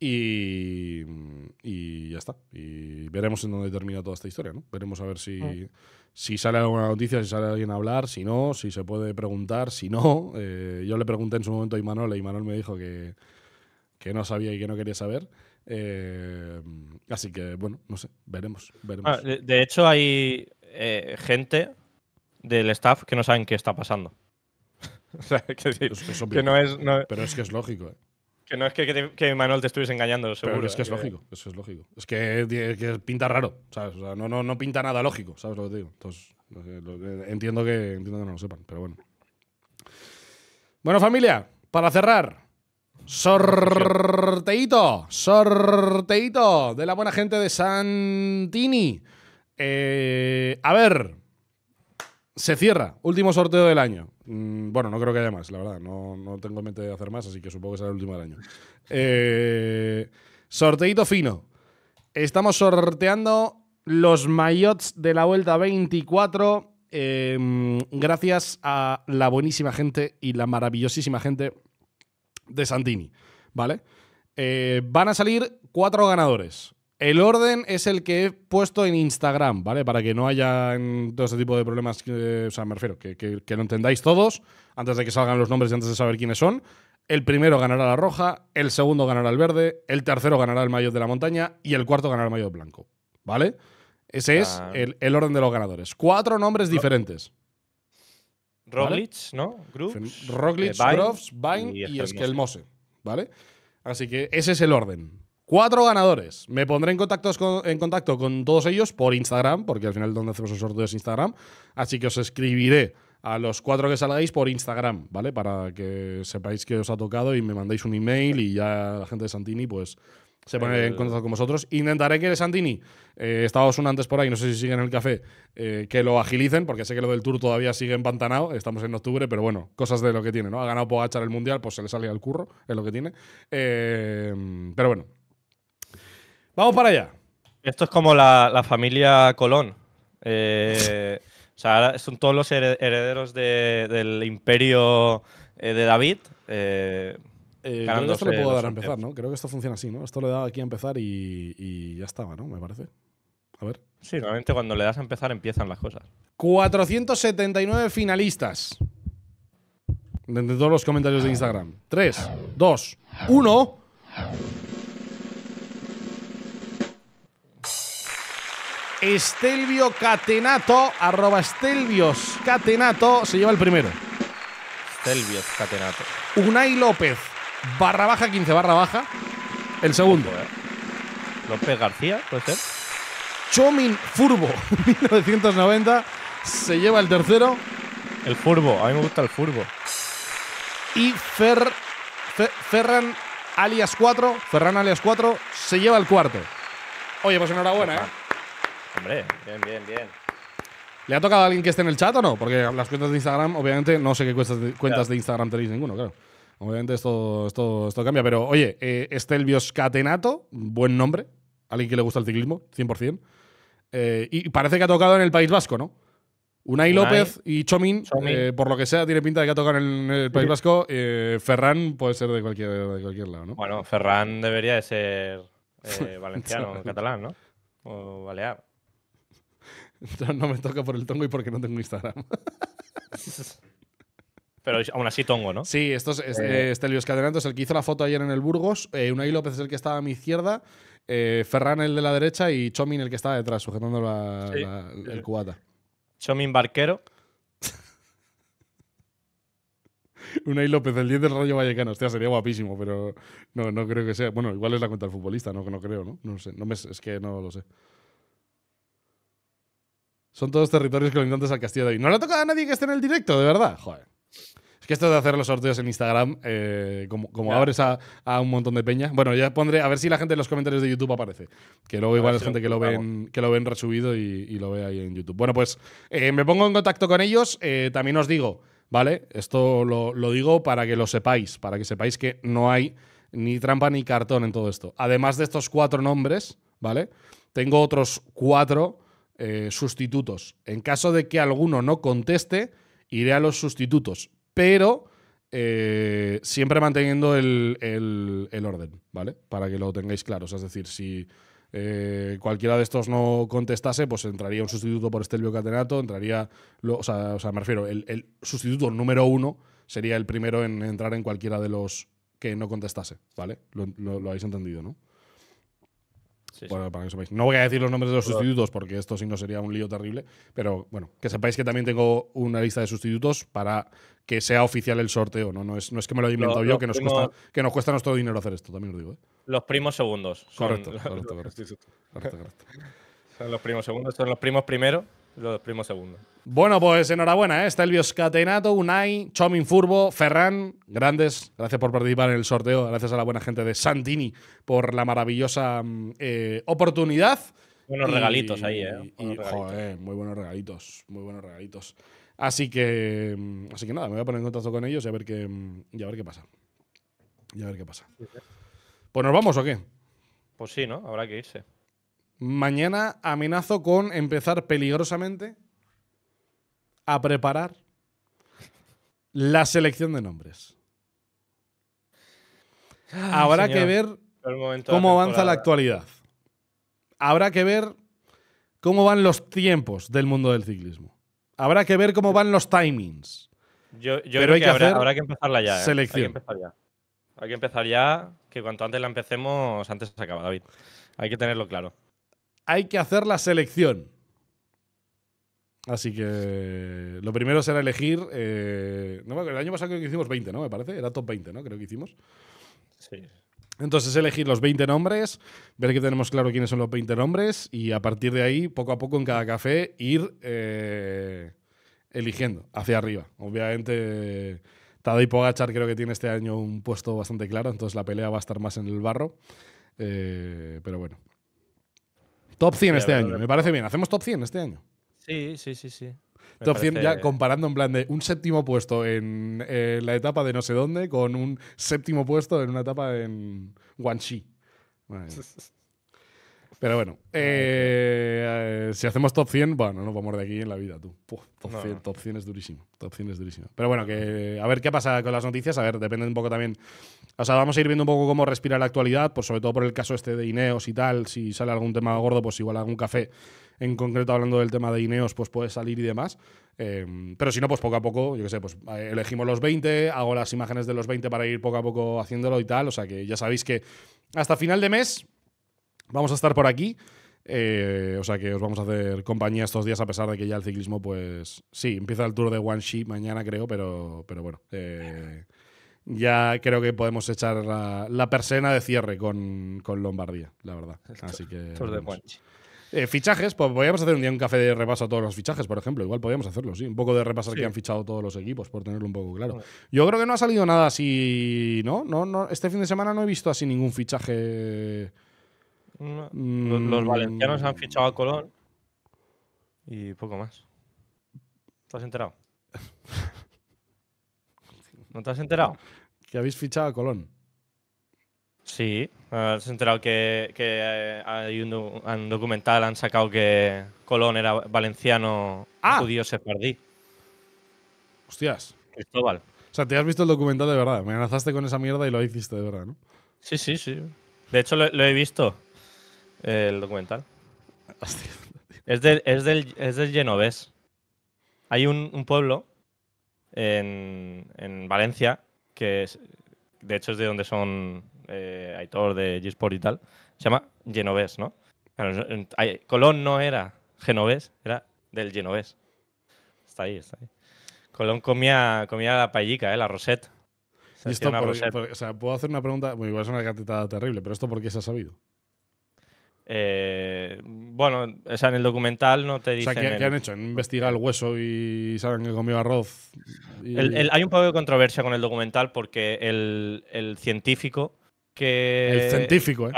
Mm, y, ya está. Y veremos en dónde termina toda esta historia, ¿no? Veremos a ver si, mm. si sale alguna noticia, si sale alguien a hablar, si no, si se puede preguntar, si no. <laughs> Eh, yo le pregunté en su momento a Imanol y Imanol me dijo que, no sabía y que no quería saber. Eh, así que, bueno, no sé, veremos. Ah, de, hecho, hay eh, gente del staff que no saben qué está pasando. <laughs> o sea, Pero es que es lógico, eh. Que no es que, que, Manuel te estuviese engañando, seguro. Pero eh, es que es lógico, es que es lógico. Es que, pinta raro, ¿sabes? no, pinta nada lógico, ¿sabes lo que te digo? entiendo que, no lo sepan, pero bueno. Bueno, familia, para cerrar, sorteito, sorteito de la buena gente de Santini. Eh, a ver, se cierra, último sorteo del año. Mm, bueno, no creo que haya más, la verdad. No, tengo en mente de hacer más, así que supongo que será el último del año. Eh, Sorteíto fino. Estamos sorteando los maillots de la vuelta 24. Em, gracias a la buenísima gente y la maravillosísima gente de Santini. ¿Vale? Eh, van a salir cuatro ganadores. El orden es el que he puesto en Instagram, ¿vale? Para que no haya mm, todo este tipo de problemas, eh, o sea, me refiero, que, lo entendáis todos, antes de que salgan los nombres y antes de saber quiénes son. El primero ganará la roja, el segundo ganará el verde, el tercero ganará el mayor de la montaña y el cuarto ganará el mayor blanco, ¿vale? Ese es el, orden de los ganadores. Cuatro nombres diferentes. Roglic, ¿no? Grooves, Roglic, eh, Bain, y, y ¿vale? Así que ese es el orden. Cuatro ganadores. Me pondré en contacto, con, en contacto con todos ellos por Instagram, porque al final donde hacemos los sorteos es Instagram. Así que os escribiré a los cuatro que salgáis por Instagram, ¿vale? Para que sepáis que os ha tocado y me mandéis un email y ya la gente de Santini, pues, se pone en eh. contacto con vosotros. Intentaré que Santini, eh, estábamos un antes por ahí, no sé si siguen en el café, eh, que lo agilicen, porque sé que lo del Tour todavía sigue empantanado, estamos en octubre, pero bueno, cosas de lo que tiene, ¿no? Ha ganado Pogachar el Mundial, pues se le sale al curro, es lo que tiene. Eh, pero bueno, Vamos para allá. Esto es como la, familia Colón. Eh, o sea, son todos los herederos del imperio eh, de David. Eh, creo que esto puedo dar a empezar, ¿no? Creo que esto funciona así, ¿no? Esto le da aquí a empezar y, ya estaba, ¿no? Me parece. A ver. Sí, normalmente cuando le das a empezar empiezan las cosas. 479 finalistas. Desde todos los comentarios de Instagram. 3, 2, 1. Estelvio Catenato, arroba Estelvios Catenato, se lleva el primero. Estelvios Catenato. Unai López, barra baja 15, barra baja, el segundo. Eh. López García, puede ser. Chomin Furbo, 1990, <laughs> se lleva el tercero. El Furbo, a mí me gusta el Furbo. Y Fer, Ferran alias 4, Ferran alias 4, se lleva el cuarto. Oye, pues enhorabuena, ¿eh? Hombre, bien, bien, bien. ¿Le ha tocado a alguien que esté en el chat o no? Porque las cuentas de Instagram, obviamente, no sé qué cuentas de, cuentas de Instagram tenéis ninguno, claro. Obviamente esto, esto, esto cambia, pero oye, eh, Scatenato, buen nombre, alguien que le gusta el ciclismo, 100%. Eh, y parece que ha tocado en el País Vasco, ¿no? Unai, López y Chomin, eh, por lo que sea, tiene pinta de que ha tocado en el, País Vasco. Eh, Ferran puede ser de cualquier, de cualquier lado, ¿no? Bueno, Ferran debería de ser <laughs> valenciano, catalán, ¿no? O balear no me toca por el tongo y porque no tengo Instagram. <laughs> Pero aún así tongo, ¿no? Sí, estos es, eh. este es el que hizo la foto ayer en el Burgos. Eh, Unai López es el que estaba a mi izquierda. Eh, Ferran el de la derecha y Chomin el que estaba detrás, sujetando la, el cubata. Chomin Barquero. <laughs> Unai López, el 10 del rollo Vallecano. Hostia, sería guapísimo, pero no, creo que sea. Bueno, igual es la cuenta del futbolista, no, no creo, ¿no? No sé, es que no lo sé. Son todos territorios colindantes al castillo de hoy. No le ha tocado a nadie que esté en el directo, de verdad. Joder. Es que esto de hacer los sorteos en Instagram, eh, como, abres a, un montón de peña. Bueno, ya pondré, a ver si la gente en los comentarios de YouTube aparece. Que luego igual hay gente que lo, ven, que lo ven resubido y, lo ve ahí en YouTube. Bueno, pues eh, me pongo en contacto con ellos. Eh, también os digo, ¿vale? Esto lo, lo digo para que lo sepáis, para que sepáis que no hay ni trampa ni cartón en todo esto. Además de estos cuatro nombres, ¿vale? Tengo otros cuatro eh, sustitutos. En caso de que alguno no conteste, iré a los sustitutos, pero eh, siempre manteniendo el, orden, ¿vale? Para que lo tengáis claro. es decir, si eh, cualquiera de estos no contestase, pues entraría un sustituto por Estelvio Catenato, entraría, o, sea, me refiero, el, sustituto número uno sería el primero en entrar en cualquiera de los que no contestase, ¿vale? lo habéis entendido, ¿no? bueno, No voy a decir los nombres de los sustitutos porque esto sí no sería un lío terrible, pero bueno, que sepáis que también tengo una lista de sustitutos para que sea oficial el sorteo, no, no, es, no es que me lo haya inventado yo, que nos, cuesta, que nos cuesta nuestro dinero hacer esto, también lo digo. ¿eh? Los primos segundos. correcto, <laughs> correcto, correcto, Son los primos segundos, son los primos primeros los primos segundos. Bueno, pues enhorabuena, ¿eh? está el Bioscatenato, Unai, Chomin Furbo, Ferran, grandes, gracias por participar en el sorteo, gracias a la buena gente de Santini por la maravillosa mm, eh, oportunidad. Buenos regalitos ahí, ¿eh? Joder, muy buenos regalitos, muy buenos regalitos. Así que, mm, así que nada, me voy a poner en contacto con ellos a ver qué, mm, y a ver qué pasa. Y a ver qué pasa. ¿Pues nos vamos o qué? Pues sí, ¿no? Habrá que irse. Mañana amenazo con empezar peligrosamente a preparar la selección de nombres. Habrá que ver cómo avanza la actualidad. Habrá que ver cómo van los tiempos del mundo del ciclismo. Habrá que ver cómo van los timings. Pero hay que, Selección. Hay que empezar ya. Hay que empezar ya, que cuanto antes la empecemos, antes se acaba, David. Hay que tenerlo claro hay que hacer la selección. Así que lo primero será elegir. Eh, el año pasado creo que hicimos 20, ¿no? Me parece. Era top 20, ¿no? Creo que hicimos. Sí. Entonces elegir los 20 nombres, ver que tenemos claro quiénes son los 20 nombres y a partir de ahí, poco a poco en cada café, ir eh, eligiendo hacia arriba. Obviamente, Tadej Pogachar creo que tiene este año un puesto bastante claro, entonces la pelea va a estar más en el barro. Eh, pero bueno, Top 100 este año, me parece bien. ¿Hacemos top 100 este año? Sí, sí, sí, sí. top 100 ya comparando en plan de un séptimo puesto en eh, la etapa de no sé dónde con un séptimo puesto en una etapa en Guangxi. <laughs> Pero bueno, ah, eh, si hacemos top 100, bueno, nos vamos de aquí en la vida, tú. top, 100, es durísimo. Top 100 es durísimo. Pero bueno, que, a ver qué pasa con las noticias. A ver, depende un poco también. O sea, vamos a ir viendo un poco cómo respira la actualidad, pues sobre todo por el caso este de Ineos y tal. Si sale algún tema gordo, pues igual algún café en concreto hablando del tema de Ineos, pues puede salir y demás. Eh, pero si no, pues poco a poco, yo qué sé, pues eh, elegimos los 20, hago las imágenes de los 20 para ir poco a poco haciéndolo y tal. O sea que ya sabéis que hasta final de mes Vamos a estar por aquí. Eh, o sea que os vamos a hacer compañía estos días, a pesar de que ya el ciclismo, pues sí, empieza el Tour de Wanshi mañana, creo, pero, pero bueno. Eh, ya creo que podemos echar la, persena de cierre con, Lombardía, la verdad. Así que. Tour de eh, fichajes, pues podríamos hacer un día un café de repaso a todos los fichajes, por ejemplo. Igual podríamos hacerlo, sí. Un poco de repasar que han fichado todos los equipos, por tenerlo un poco claro. Yo creo que no ha salido nada así, ¿no? No, no. Este fin de semana no he visto así ningún fichaje. Mm, los, valencianos han mm. fichado a Colón y poco más. ¿Te has enterado? ¿No te has enterado? <laughs> Que habéis fichado a Colón. Sí, ah, has enterado que, eh, hay un, documental, han sacado que Colón era valenciano ¡Ah! judío perdí. Hostias. Cristóbal. O sea, te has visto el documental de verdad. Me amenazaste con esa mierda y lo hiciste de verdad, ¿no? Sí, sí, sí. De hecho, lo he visto. El documental. Es del, es del, es genovés. Hay un, pueblo en, en, Valencia que es, de hecho es de donde son eh, Aitor de G-Sport y tal. Se llama Genovés, ¿no? Colón no era genovés, era del genovés. Está ahí, está ahí. Colón comía, comía la paellica, ¿eh? la rosette. esto o sea, puedo hacer una pregunta, igual es una cantidad terrible, pero ¿esto por qué se ha sabido? Eh, bueno, o sea, en el documental no te dicen. O sea, ¿qué, han hecho? investigar el hueso y saben que comió arroz? hay un poco de controversia con el documental porque el, científico que. El científico, ¿eh?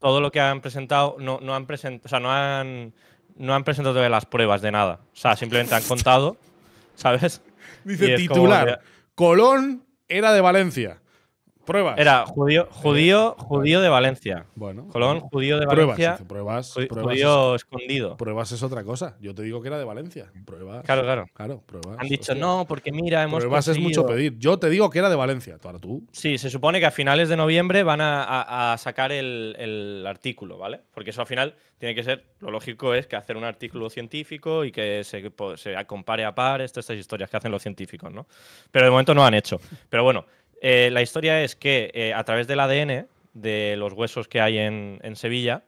Todo lo que han presentado, no, han presentado. no no han presentado las pruebas de nada. O sea, simplemente han contado, <laughs> ¿sabes? Dice titular: Colón era de Valencia. Pruebas. Era judío, judío, eh, judío de Valencia. Bueno. Colón, judío de Valencia. Pruebas, pruebas. Judío escondido. Pruebas es otra cosa. Yo te digo que era de Valencia. Pruebas. Claro, claro. Han dicho, no, porque mira, hemos. Pruebas es mucho pedir. Yo te digo que era de Valencia. Ahora tú. Sí, se supone que a finales de noviembre van a, sacar el, artículo, ¿vale? Porque eso al final tiene que ser. Lo lógico es que hacer un artículo científico y que se, se compare a par esto, estas historias que hacen los científicos, ¿no? Pero de momento no han hecho. Pero bueno. Eh, la historia es que eh, a través del ADN, de los huesos que hay en, Sevilla,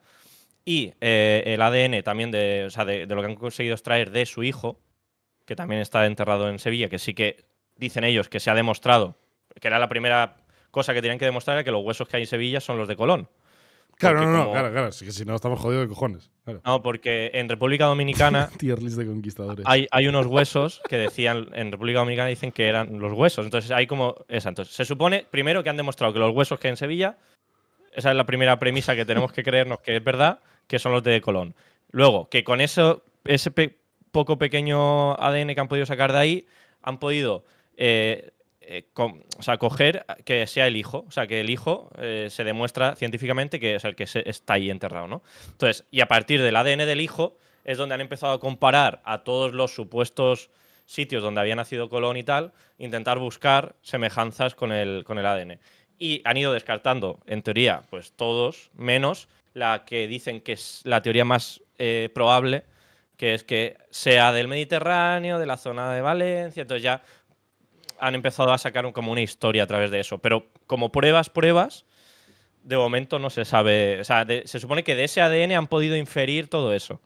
y eh, el ADN también de, de, lo que han conseguido extraer de su hijo, que también está enterrado en Sevilla, que sí que dicen ellos que se ha demostrado, que era la primera cosa que tenían que demostrar, que los huesos que hay en Sevilla son los de Colón. Claro, no, no, claro, claro. si no, estamos jodidos de cojones. No, porque en República Dominicana. <laughs> de conquistadores. Hay, unos huesos que decían. En República Dominicana dicen que eran los huesos. Entonces hay como. Esa. Entonces se supone, primero, que han demostrado que los huesos que en Sevilla. Esa es la primera premisa que tenemos que creernos que es verdad, que son los de Colón. Luego, que con eso, ese poco pequeño ADN que han podido sacar de ahí, han podido eh, eh, o sea, coger que sea el hijo, o sea, que el hijo eh, se demuestra científicamente que es el que se, está ahí enterrado, ¿no? Entonces, y a partir del ADN del hijo es donde han empezado a comparar a todos los supuestos sitios donde había nacido Colón y tal, intentar buscar semejanzas con el, con el ADN. Y han ido descartando, en teoría, pues todos, menos la que dicen que es la teoría más eh, probable, que es que sea del Mediterráneo, de la zona de Valencia, entonces ya han empezado a sacar como una historia a través de eso. Pero como pruebas, pruebas, de momento no se sabe. O sea, se supone que de ese ADN han podido inferir todo eso.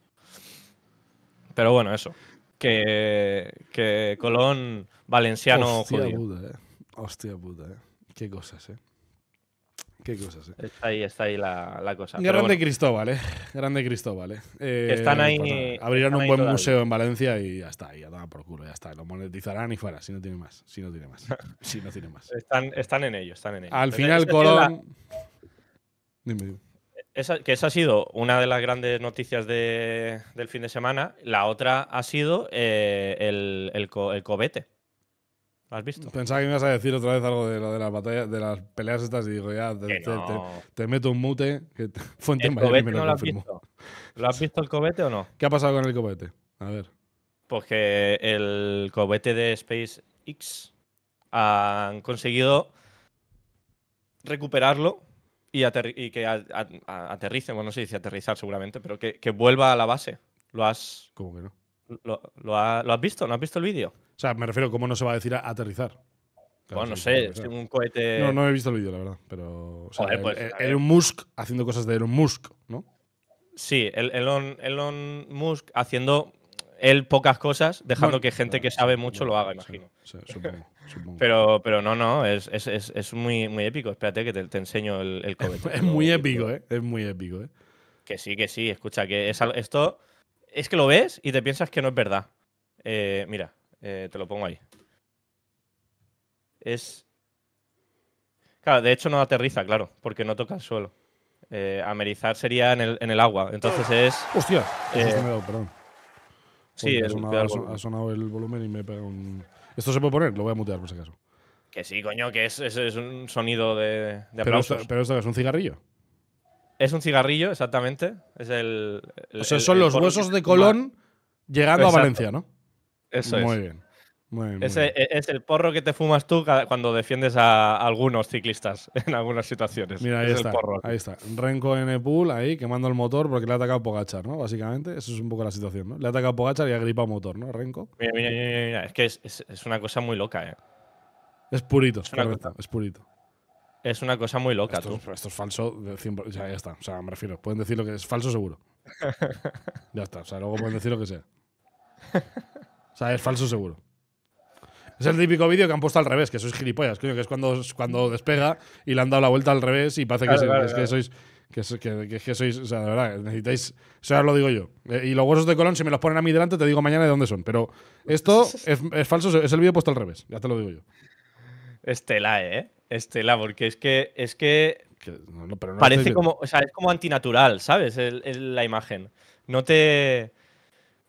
Pero bueno, eso. Que, que Colón valenciano Hostia judío. puta, eh. Hostia puta, eh. Qué cosas, eh. Qué cosas, eh? Está ahí, está ahí la, la cosa. Grande Cristóbal, ¿eh? Grande Cristóbal, ¿eh? están eh, ahí. Pues abrirán un buen museo en Valencia y ya está, ya toma por culo, ya está. Lo monetizarán y fuera, si no tiene más, si no tiene más, <laughs> <laughs> si no tiene más. Están, están en ello, están en ello. Al final, Colón. Dime, Esa, que esa ha sido una de las grandes noticias del fin de semana. La otra ha sido eh, el, el, cobete. ¿Lo has visto? Pensaba que me ibas a decir otra vez algo de lo de las batallas, de las peleas estas y digo, ya, te, meto un mute. Que <laughs> Fuente y me lo, confirmo. lo, has visto. el cohete o no? ¿Qué ha pasado con el cohete? A ver. Pues que el cobete de SpaceX han conseguido recuperarlo y, que aterrice, bueno, no sé si aterrizar seguramente, pero que, vuelva a la base. ¿Lo has. ¿Cómo que no? Lo, ¿Lo has visto? ¿No has visto el vídeo? O sea, me refiero, ¿cómo no se va a decir a aterrizar? bueno, no sé, es un cohete. No, no he visto el vídeo, la verdad. Pero. Pues, Elon, Musk haciendo cosas de Elon Musk, ¿no? Sí, Elon, Elon Musk haciendo él pocas cosas, dejando que gente que sabe mucho lo haga, imagino. supongo, <laughs> pero, pero no, no, es, muy, muy épico. Espérate que te, enseño el, <laughs> cohete. es muy épico, ¿eh? Es muy épico, ¿eh? Que sí, que sí, escucha, que esto es que lo ves y te piensas que no es verdad. Eh, mira, eh, te lo pongo ahí. Es. Claro, de hecho no aterriza, claro, porque no toca el suelo. Eh, amerizar sería en el, agua. Entonces es. ¡Hostia! Eh, perdón. Sí, ha sonado, ha sonado, el volumen y me pegado un. ¿Esto se puede poner? Lo voy a mutear por si acaso. Que sí, coño, que es, un sonido de, de Pero, esto, es un cigarrillo. Es un cigarrillo, exactamente. Es el. o sea, son los huesos de Colón llegando a Valencia, ¿no? Eso muy es. Bien. Muy bien, Ese, Es el porro que te fumas tú cuando defiendes a algunos ciclistas <laughs> en algunas situaciones. Mira, ahí está. El Ahí está. Renko en Pool ahí quemando el motor porque le ha atacado Pogachar, ¿no? Básicamente, eso es un poco la situación, ¿no? Le ha atacado Pogachar y ha gripado motor, ¿no? Renko. Mira, mira, mira, Es que es, es, una cosa muy loca, ¿eh? Es purito, es, purito. Es una cosa muy loca, esto, tú. esto es falso, ya, está. O sea, me refiero, pueden decir lo que es falso seguro. <laughs> ya está, o sea, luego pueden decir lo que sea. <laughs> O sea, es falso seguro. Es el típico vídeo que han puesto al revés, que sois gilipollas, coño, que es cuando, cuando despega y le han dado la vuelta al revés y parece que, es, que sois. Que, sois, o sea, de verdad, necesitáis, o sea, lo digo yo. Eh, y los huesos de Colón, si me los ponen a mí delante, te digo mañana de dónde son. Pero esto es, falso, es el vídeo puesto al revés, ya te lo digo yo. Estela, ¿eh? Estela, porque es que, es que parece como, o sea, es como antinatural, ¿sabes? la imagen. No te,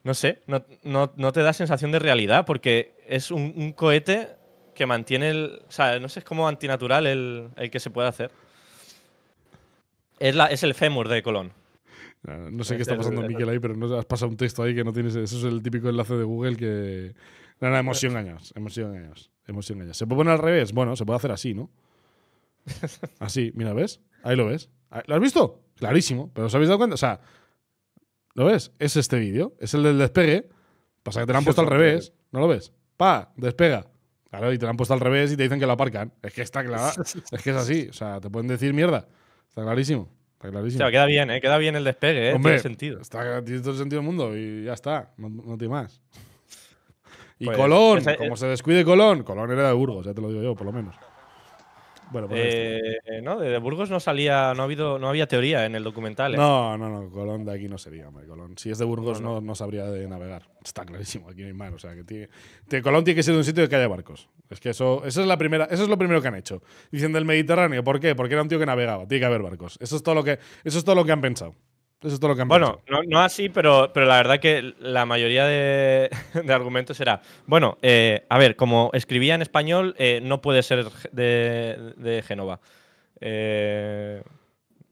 no sé, no, te da sensación de realidad porque es un, cohete que mantiene el. O sea, no sé, es como antinatural el, que se puede hacer. Es, la, es el fémur de Colón. Ah, no, sé qué está pasando, Miquel, ahí, pero has pasado un texto ahí que no tienes. Eso es el típico enlace de Google que. No, no, emoción sido <laughs> engañados. Hemos engañados. ¿Se puede poner al revés? Bueno, se puede hacer así, ¿no? <laughs> Así, mira, ¿ves? Ahí lo ves. Ah, ¿Lo has visto? Clarísimo. ¿Pero os habéis dado cuenta? O sea, ¿Lo ves? Es este vídeo. Es el del despegue. Pasa que te lo han puesto al revés. ¿No lo ves? Pa, despega. Claro, y te lo han puesto al revés y te dicen que lo aparcan. Es que está claro. <laughs> es que es así. O sea, te pueden decir mierda. Está clarísimo. Está clarísimo. queda bien, ¿eh? Queda bien el despegue, ¿eh? tiene sentido. Está, tiene todo el sentido del mundo y ya está. No, tiene más. <laughs> Y color pues Colón, como se descuide Colón, Colón era de Burgos, ya te lo digo yo, por lo menos. Bueno, pues eh, ¿no? De Burgos no salía, no ha habido, no había teoría en el documental. ¿eh? No, no, no, Colón de aquí no sería, Colón. Si es de Burgos no, no. sabría de navegar. Está clarísimo, aquí no hay mar. que tiene, Colón tiene que ser un sitio que haya barcos. Es que eso, eso es la primera, eso es lo primero que han hecho. Dicen del Mediterráneo, ¿por qué? Porque era un tío que navegaba, tiene que haber barcos. Eso es todo lo que, eso es todo lo que han pensado. Eso es todo lo que han Bueno, no, así, pero, pero la verdad que la mayoría de, <laughs> argumentos era, bueno, eh, a ver, como escribía en español, eh, no puede ser de, de Génova. Eh,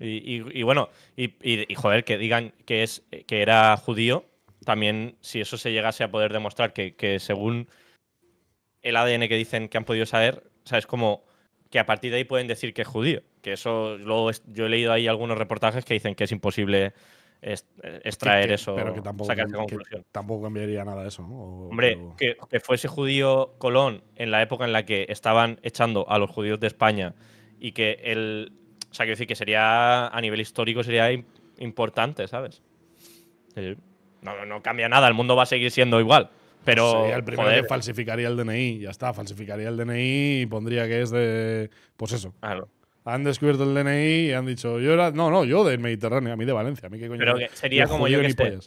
y, bueno, y, joder, que digan que, es, que era judío, también si eso se llegase a poder demostrar que, que según el ADN que dicen que han podido saber, o sea, es como que a partir de ahí pueden decir que es judío que eso, luego yo he leído ahí algunos reportajes que dicen que es imposible extraer eso, pero que tampoco, tampoco cambiaría nada eso. ¿no? Hombre, Que, fuese judío Colón en la época en la que estaban echando a los judíos de España y que él… o sea, quiero decir que sería a nivel histórico sería importante, ¿sabes? No, cambia nada, el mundo va a seguir siendo igual. Pero sería el primero que falsificaría el DNI, ya está, falsificaría el DNI y pondría que es de pues eso. Claro han descubierto el DNI y han dicho, yo era, no, no, yo del Mediterráneo, a mí de Valencia, a mí qué coño. Pero sería como yo que esté,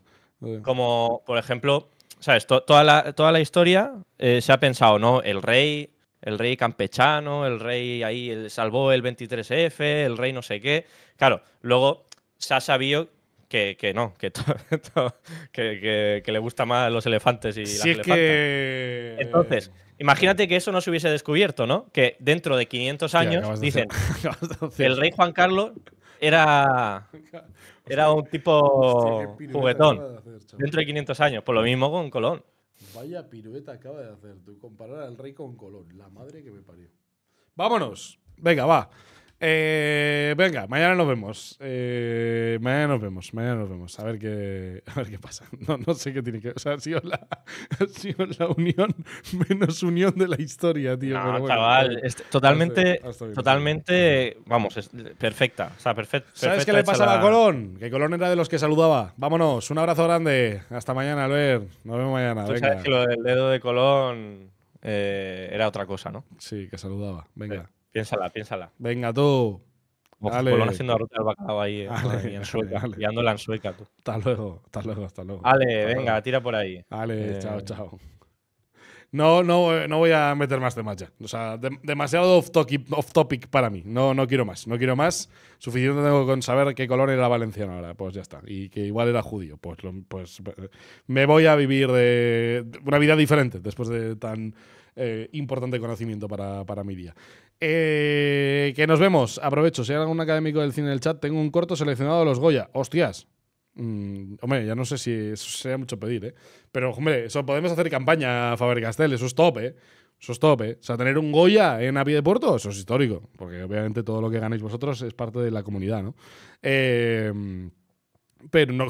Como, por ejemplo, ¿sabes? toda, la, toda la historia eh, se ha pensado, ¿no? El rey, el rey campechano, el rey ahí el, salvó el 23F, el rey no sé qué. Claro, luego se ha sabido que, que no, <laughs> que, que, le gusta más los elefantes y si es que... Entonces, eh, imagínate que eso no se hubiese descubierto, ¿no? Que dentro de 500 años dicen <laughs> el rey Juan Carlos era, era un tipo juguetón dentro de 500 años. Por lo mismo con Colón. Vaya pirueta acaba de hacer tú, comparar al rey con Colón. La madre que me parió. Vámonos. Venga, va. Eh, venga, mañana nos vemos. Eh, mañana nos vemos, mañana nos vemos. A ver qué, pasa. <laughs> No, sé qué tiene que ver. O sea, ha sido, la, <laughs> unión <laughs> menos unión de la historia, tío. No, totalmente, totalmente, vamos, es perfecta. O sea, perfecta. ¿Sabes qué le pasaba a Colón? Que Colón era de los que saludaba. Vámonos, un abrazo grande. Hasta mañana, Albert. Nos vemos mañana. sabes que lo del dedo de Colón eh, era otra cosa, ¿no? Sí, que saludaba. Venga. Piénsala, piénsala. Venga tú. Ojo, Colón haciendo la ruta del bacalao ahí, eh, en Sueca. Dale. en Sueca tú. Hasta luego, hasta luego, hasta luego. Ale, venga, tira por ahí. Ale, eh, chao, chao. No, no, no voy a meter más temas ya. O sea, demasiado off topic, para mí. No, no quiero más. No quiero más. Suficiente tengo con saber qué color era valenciano ahora. Pues ya está. Y que igual era judío. Pues, pues me voy a vivir de una vida diferente después de tan eh, importante conocimiento para, para mi día. Eh, que nos vemos. Aprovecho, si hay algún académico del cine en el chat, tengo un corto seleccionado de los Goya. Hostias. Mm, hombre, ya no sé si sea sería mucho pedir, ¿eh? Pero, hombre, eso podemos hacer campaña a Faber Castell, eso es top, ¿eh? Eso es top, ¿eh? O sea, tener un Goya en Api de Puerto, eso es histórico, porque obviamente todo lo que ganéis vosotros es parte de la comunidad, ¿no? Pero <laughs> no,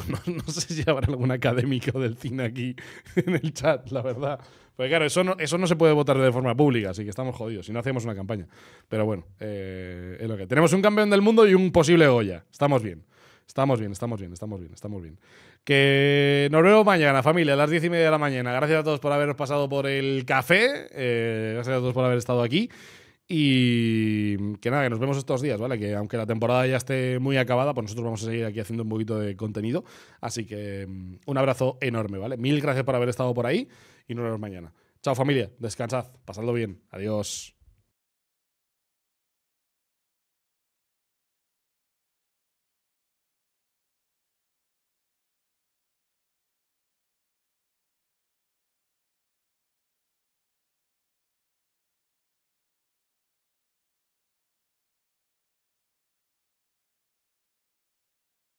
sé si habrá algún académico del cine aquí <laughs> en el chat, la verdad. Porque claro, eso no, eso no se puede votar de forma pública, así que estamos jodidos si no hacemos una campaña. Pero bueno, eh, lo que tenemos un campeón del mundo y un posible Goya. Estamos bien. Estamos bien, estamos bien, estamos bien, estamos bien. Que nos vemos mañana, familia, a las diez y media de la mañana. Gracias a todos por haberos pasado por el café. Eh, gracias a todos por haber estado aquí. Y que nada, que nos vemos estos días, ¿vale? Que aunque la temporada ya esté muy acabada, pues nosotros vamos a seguir aquí haciendo un poquito de contenido. Así que mm, un abrazo enorme, ¿vale? Mil gracias por haber estado por ahí y nos vemos mañana. Chao familia, descansad, pasadlo bien, adiós.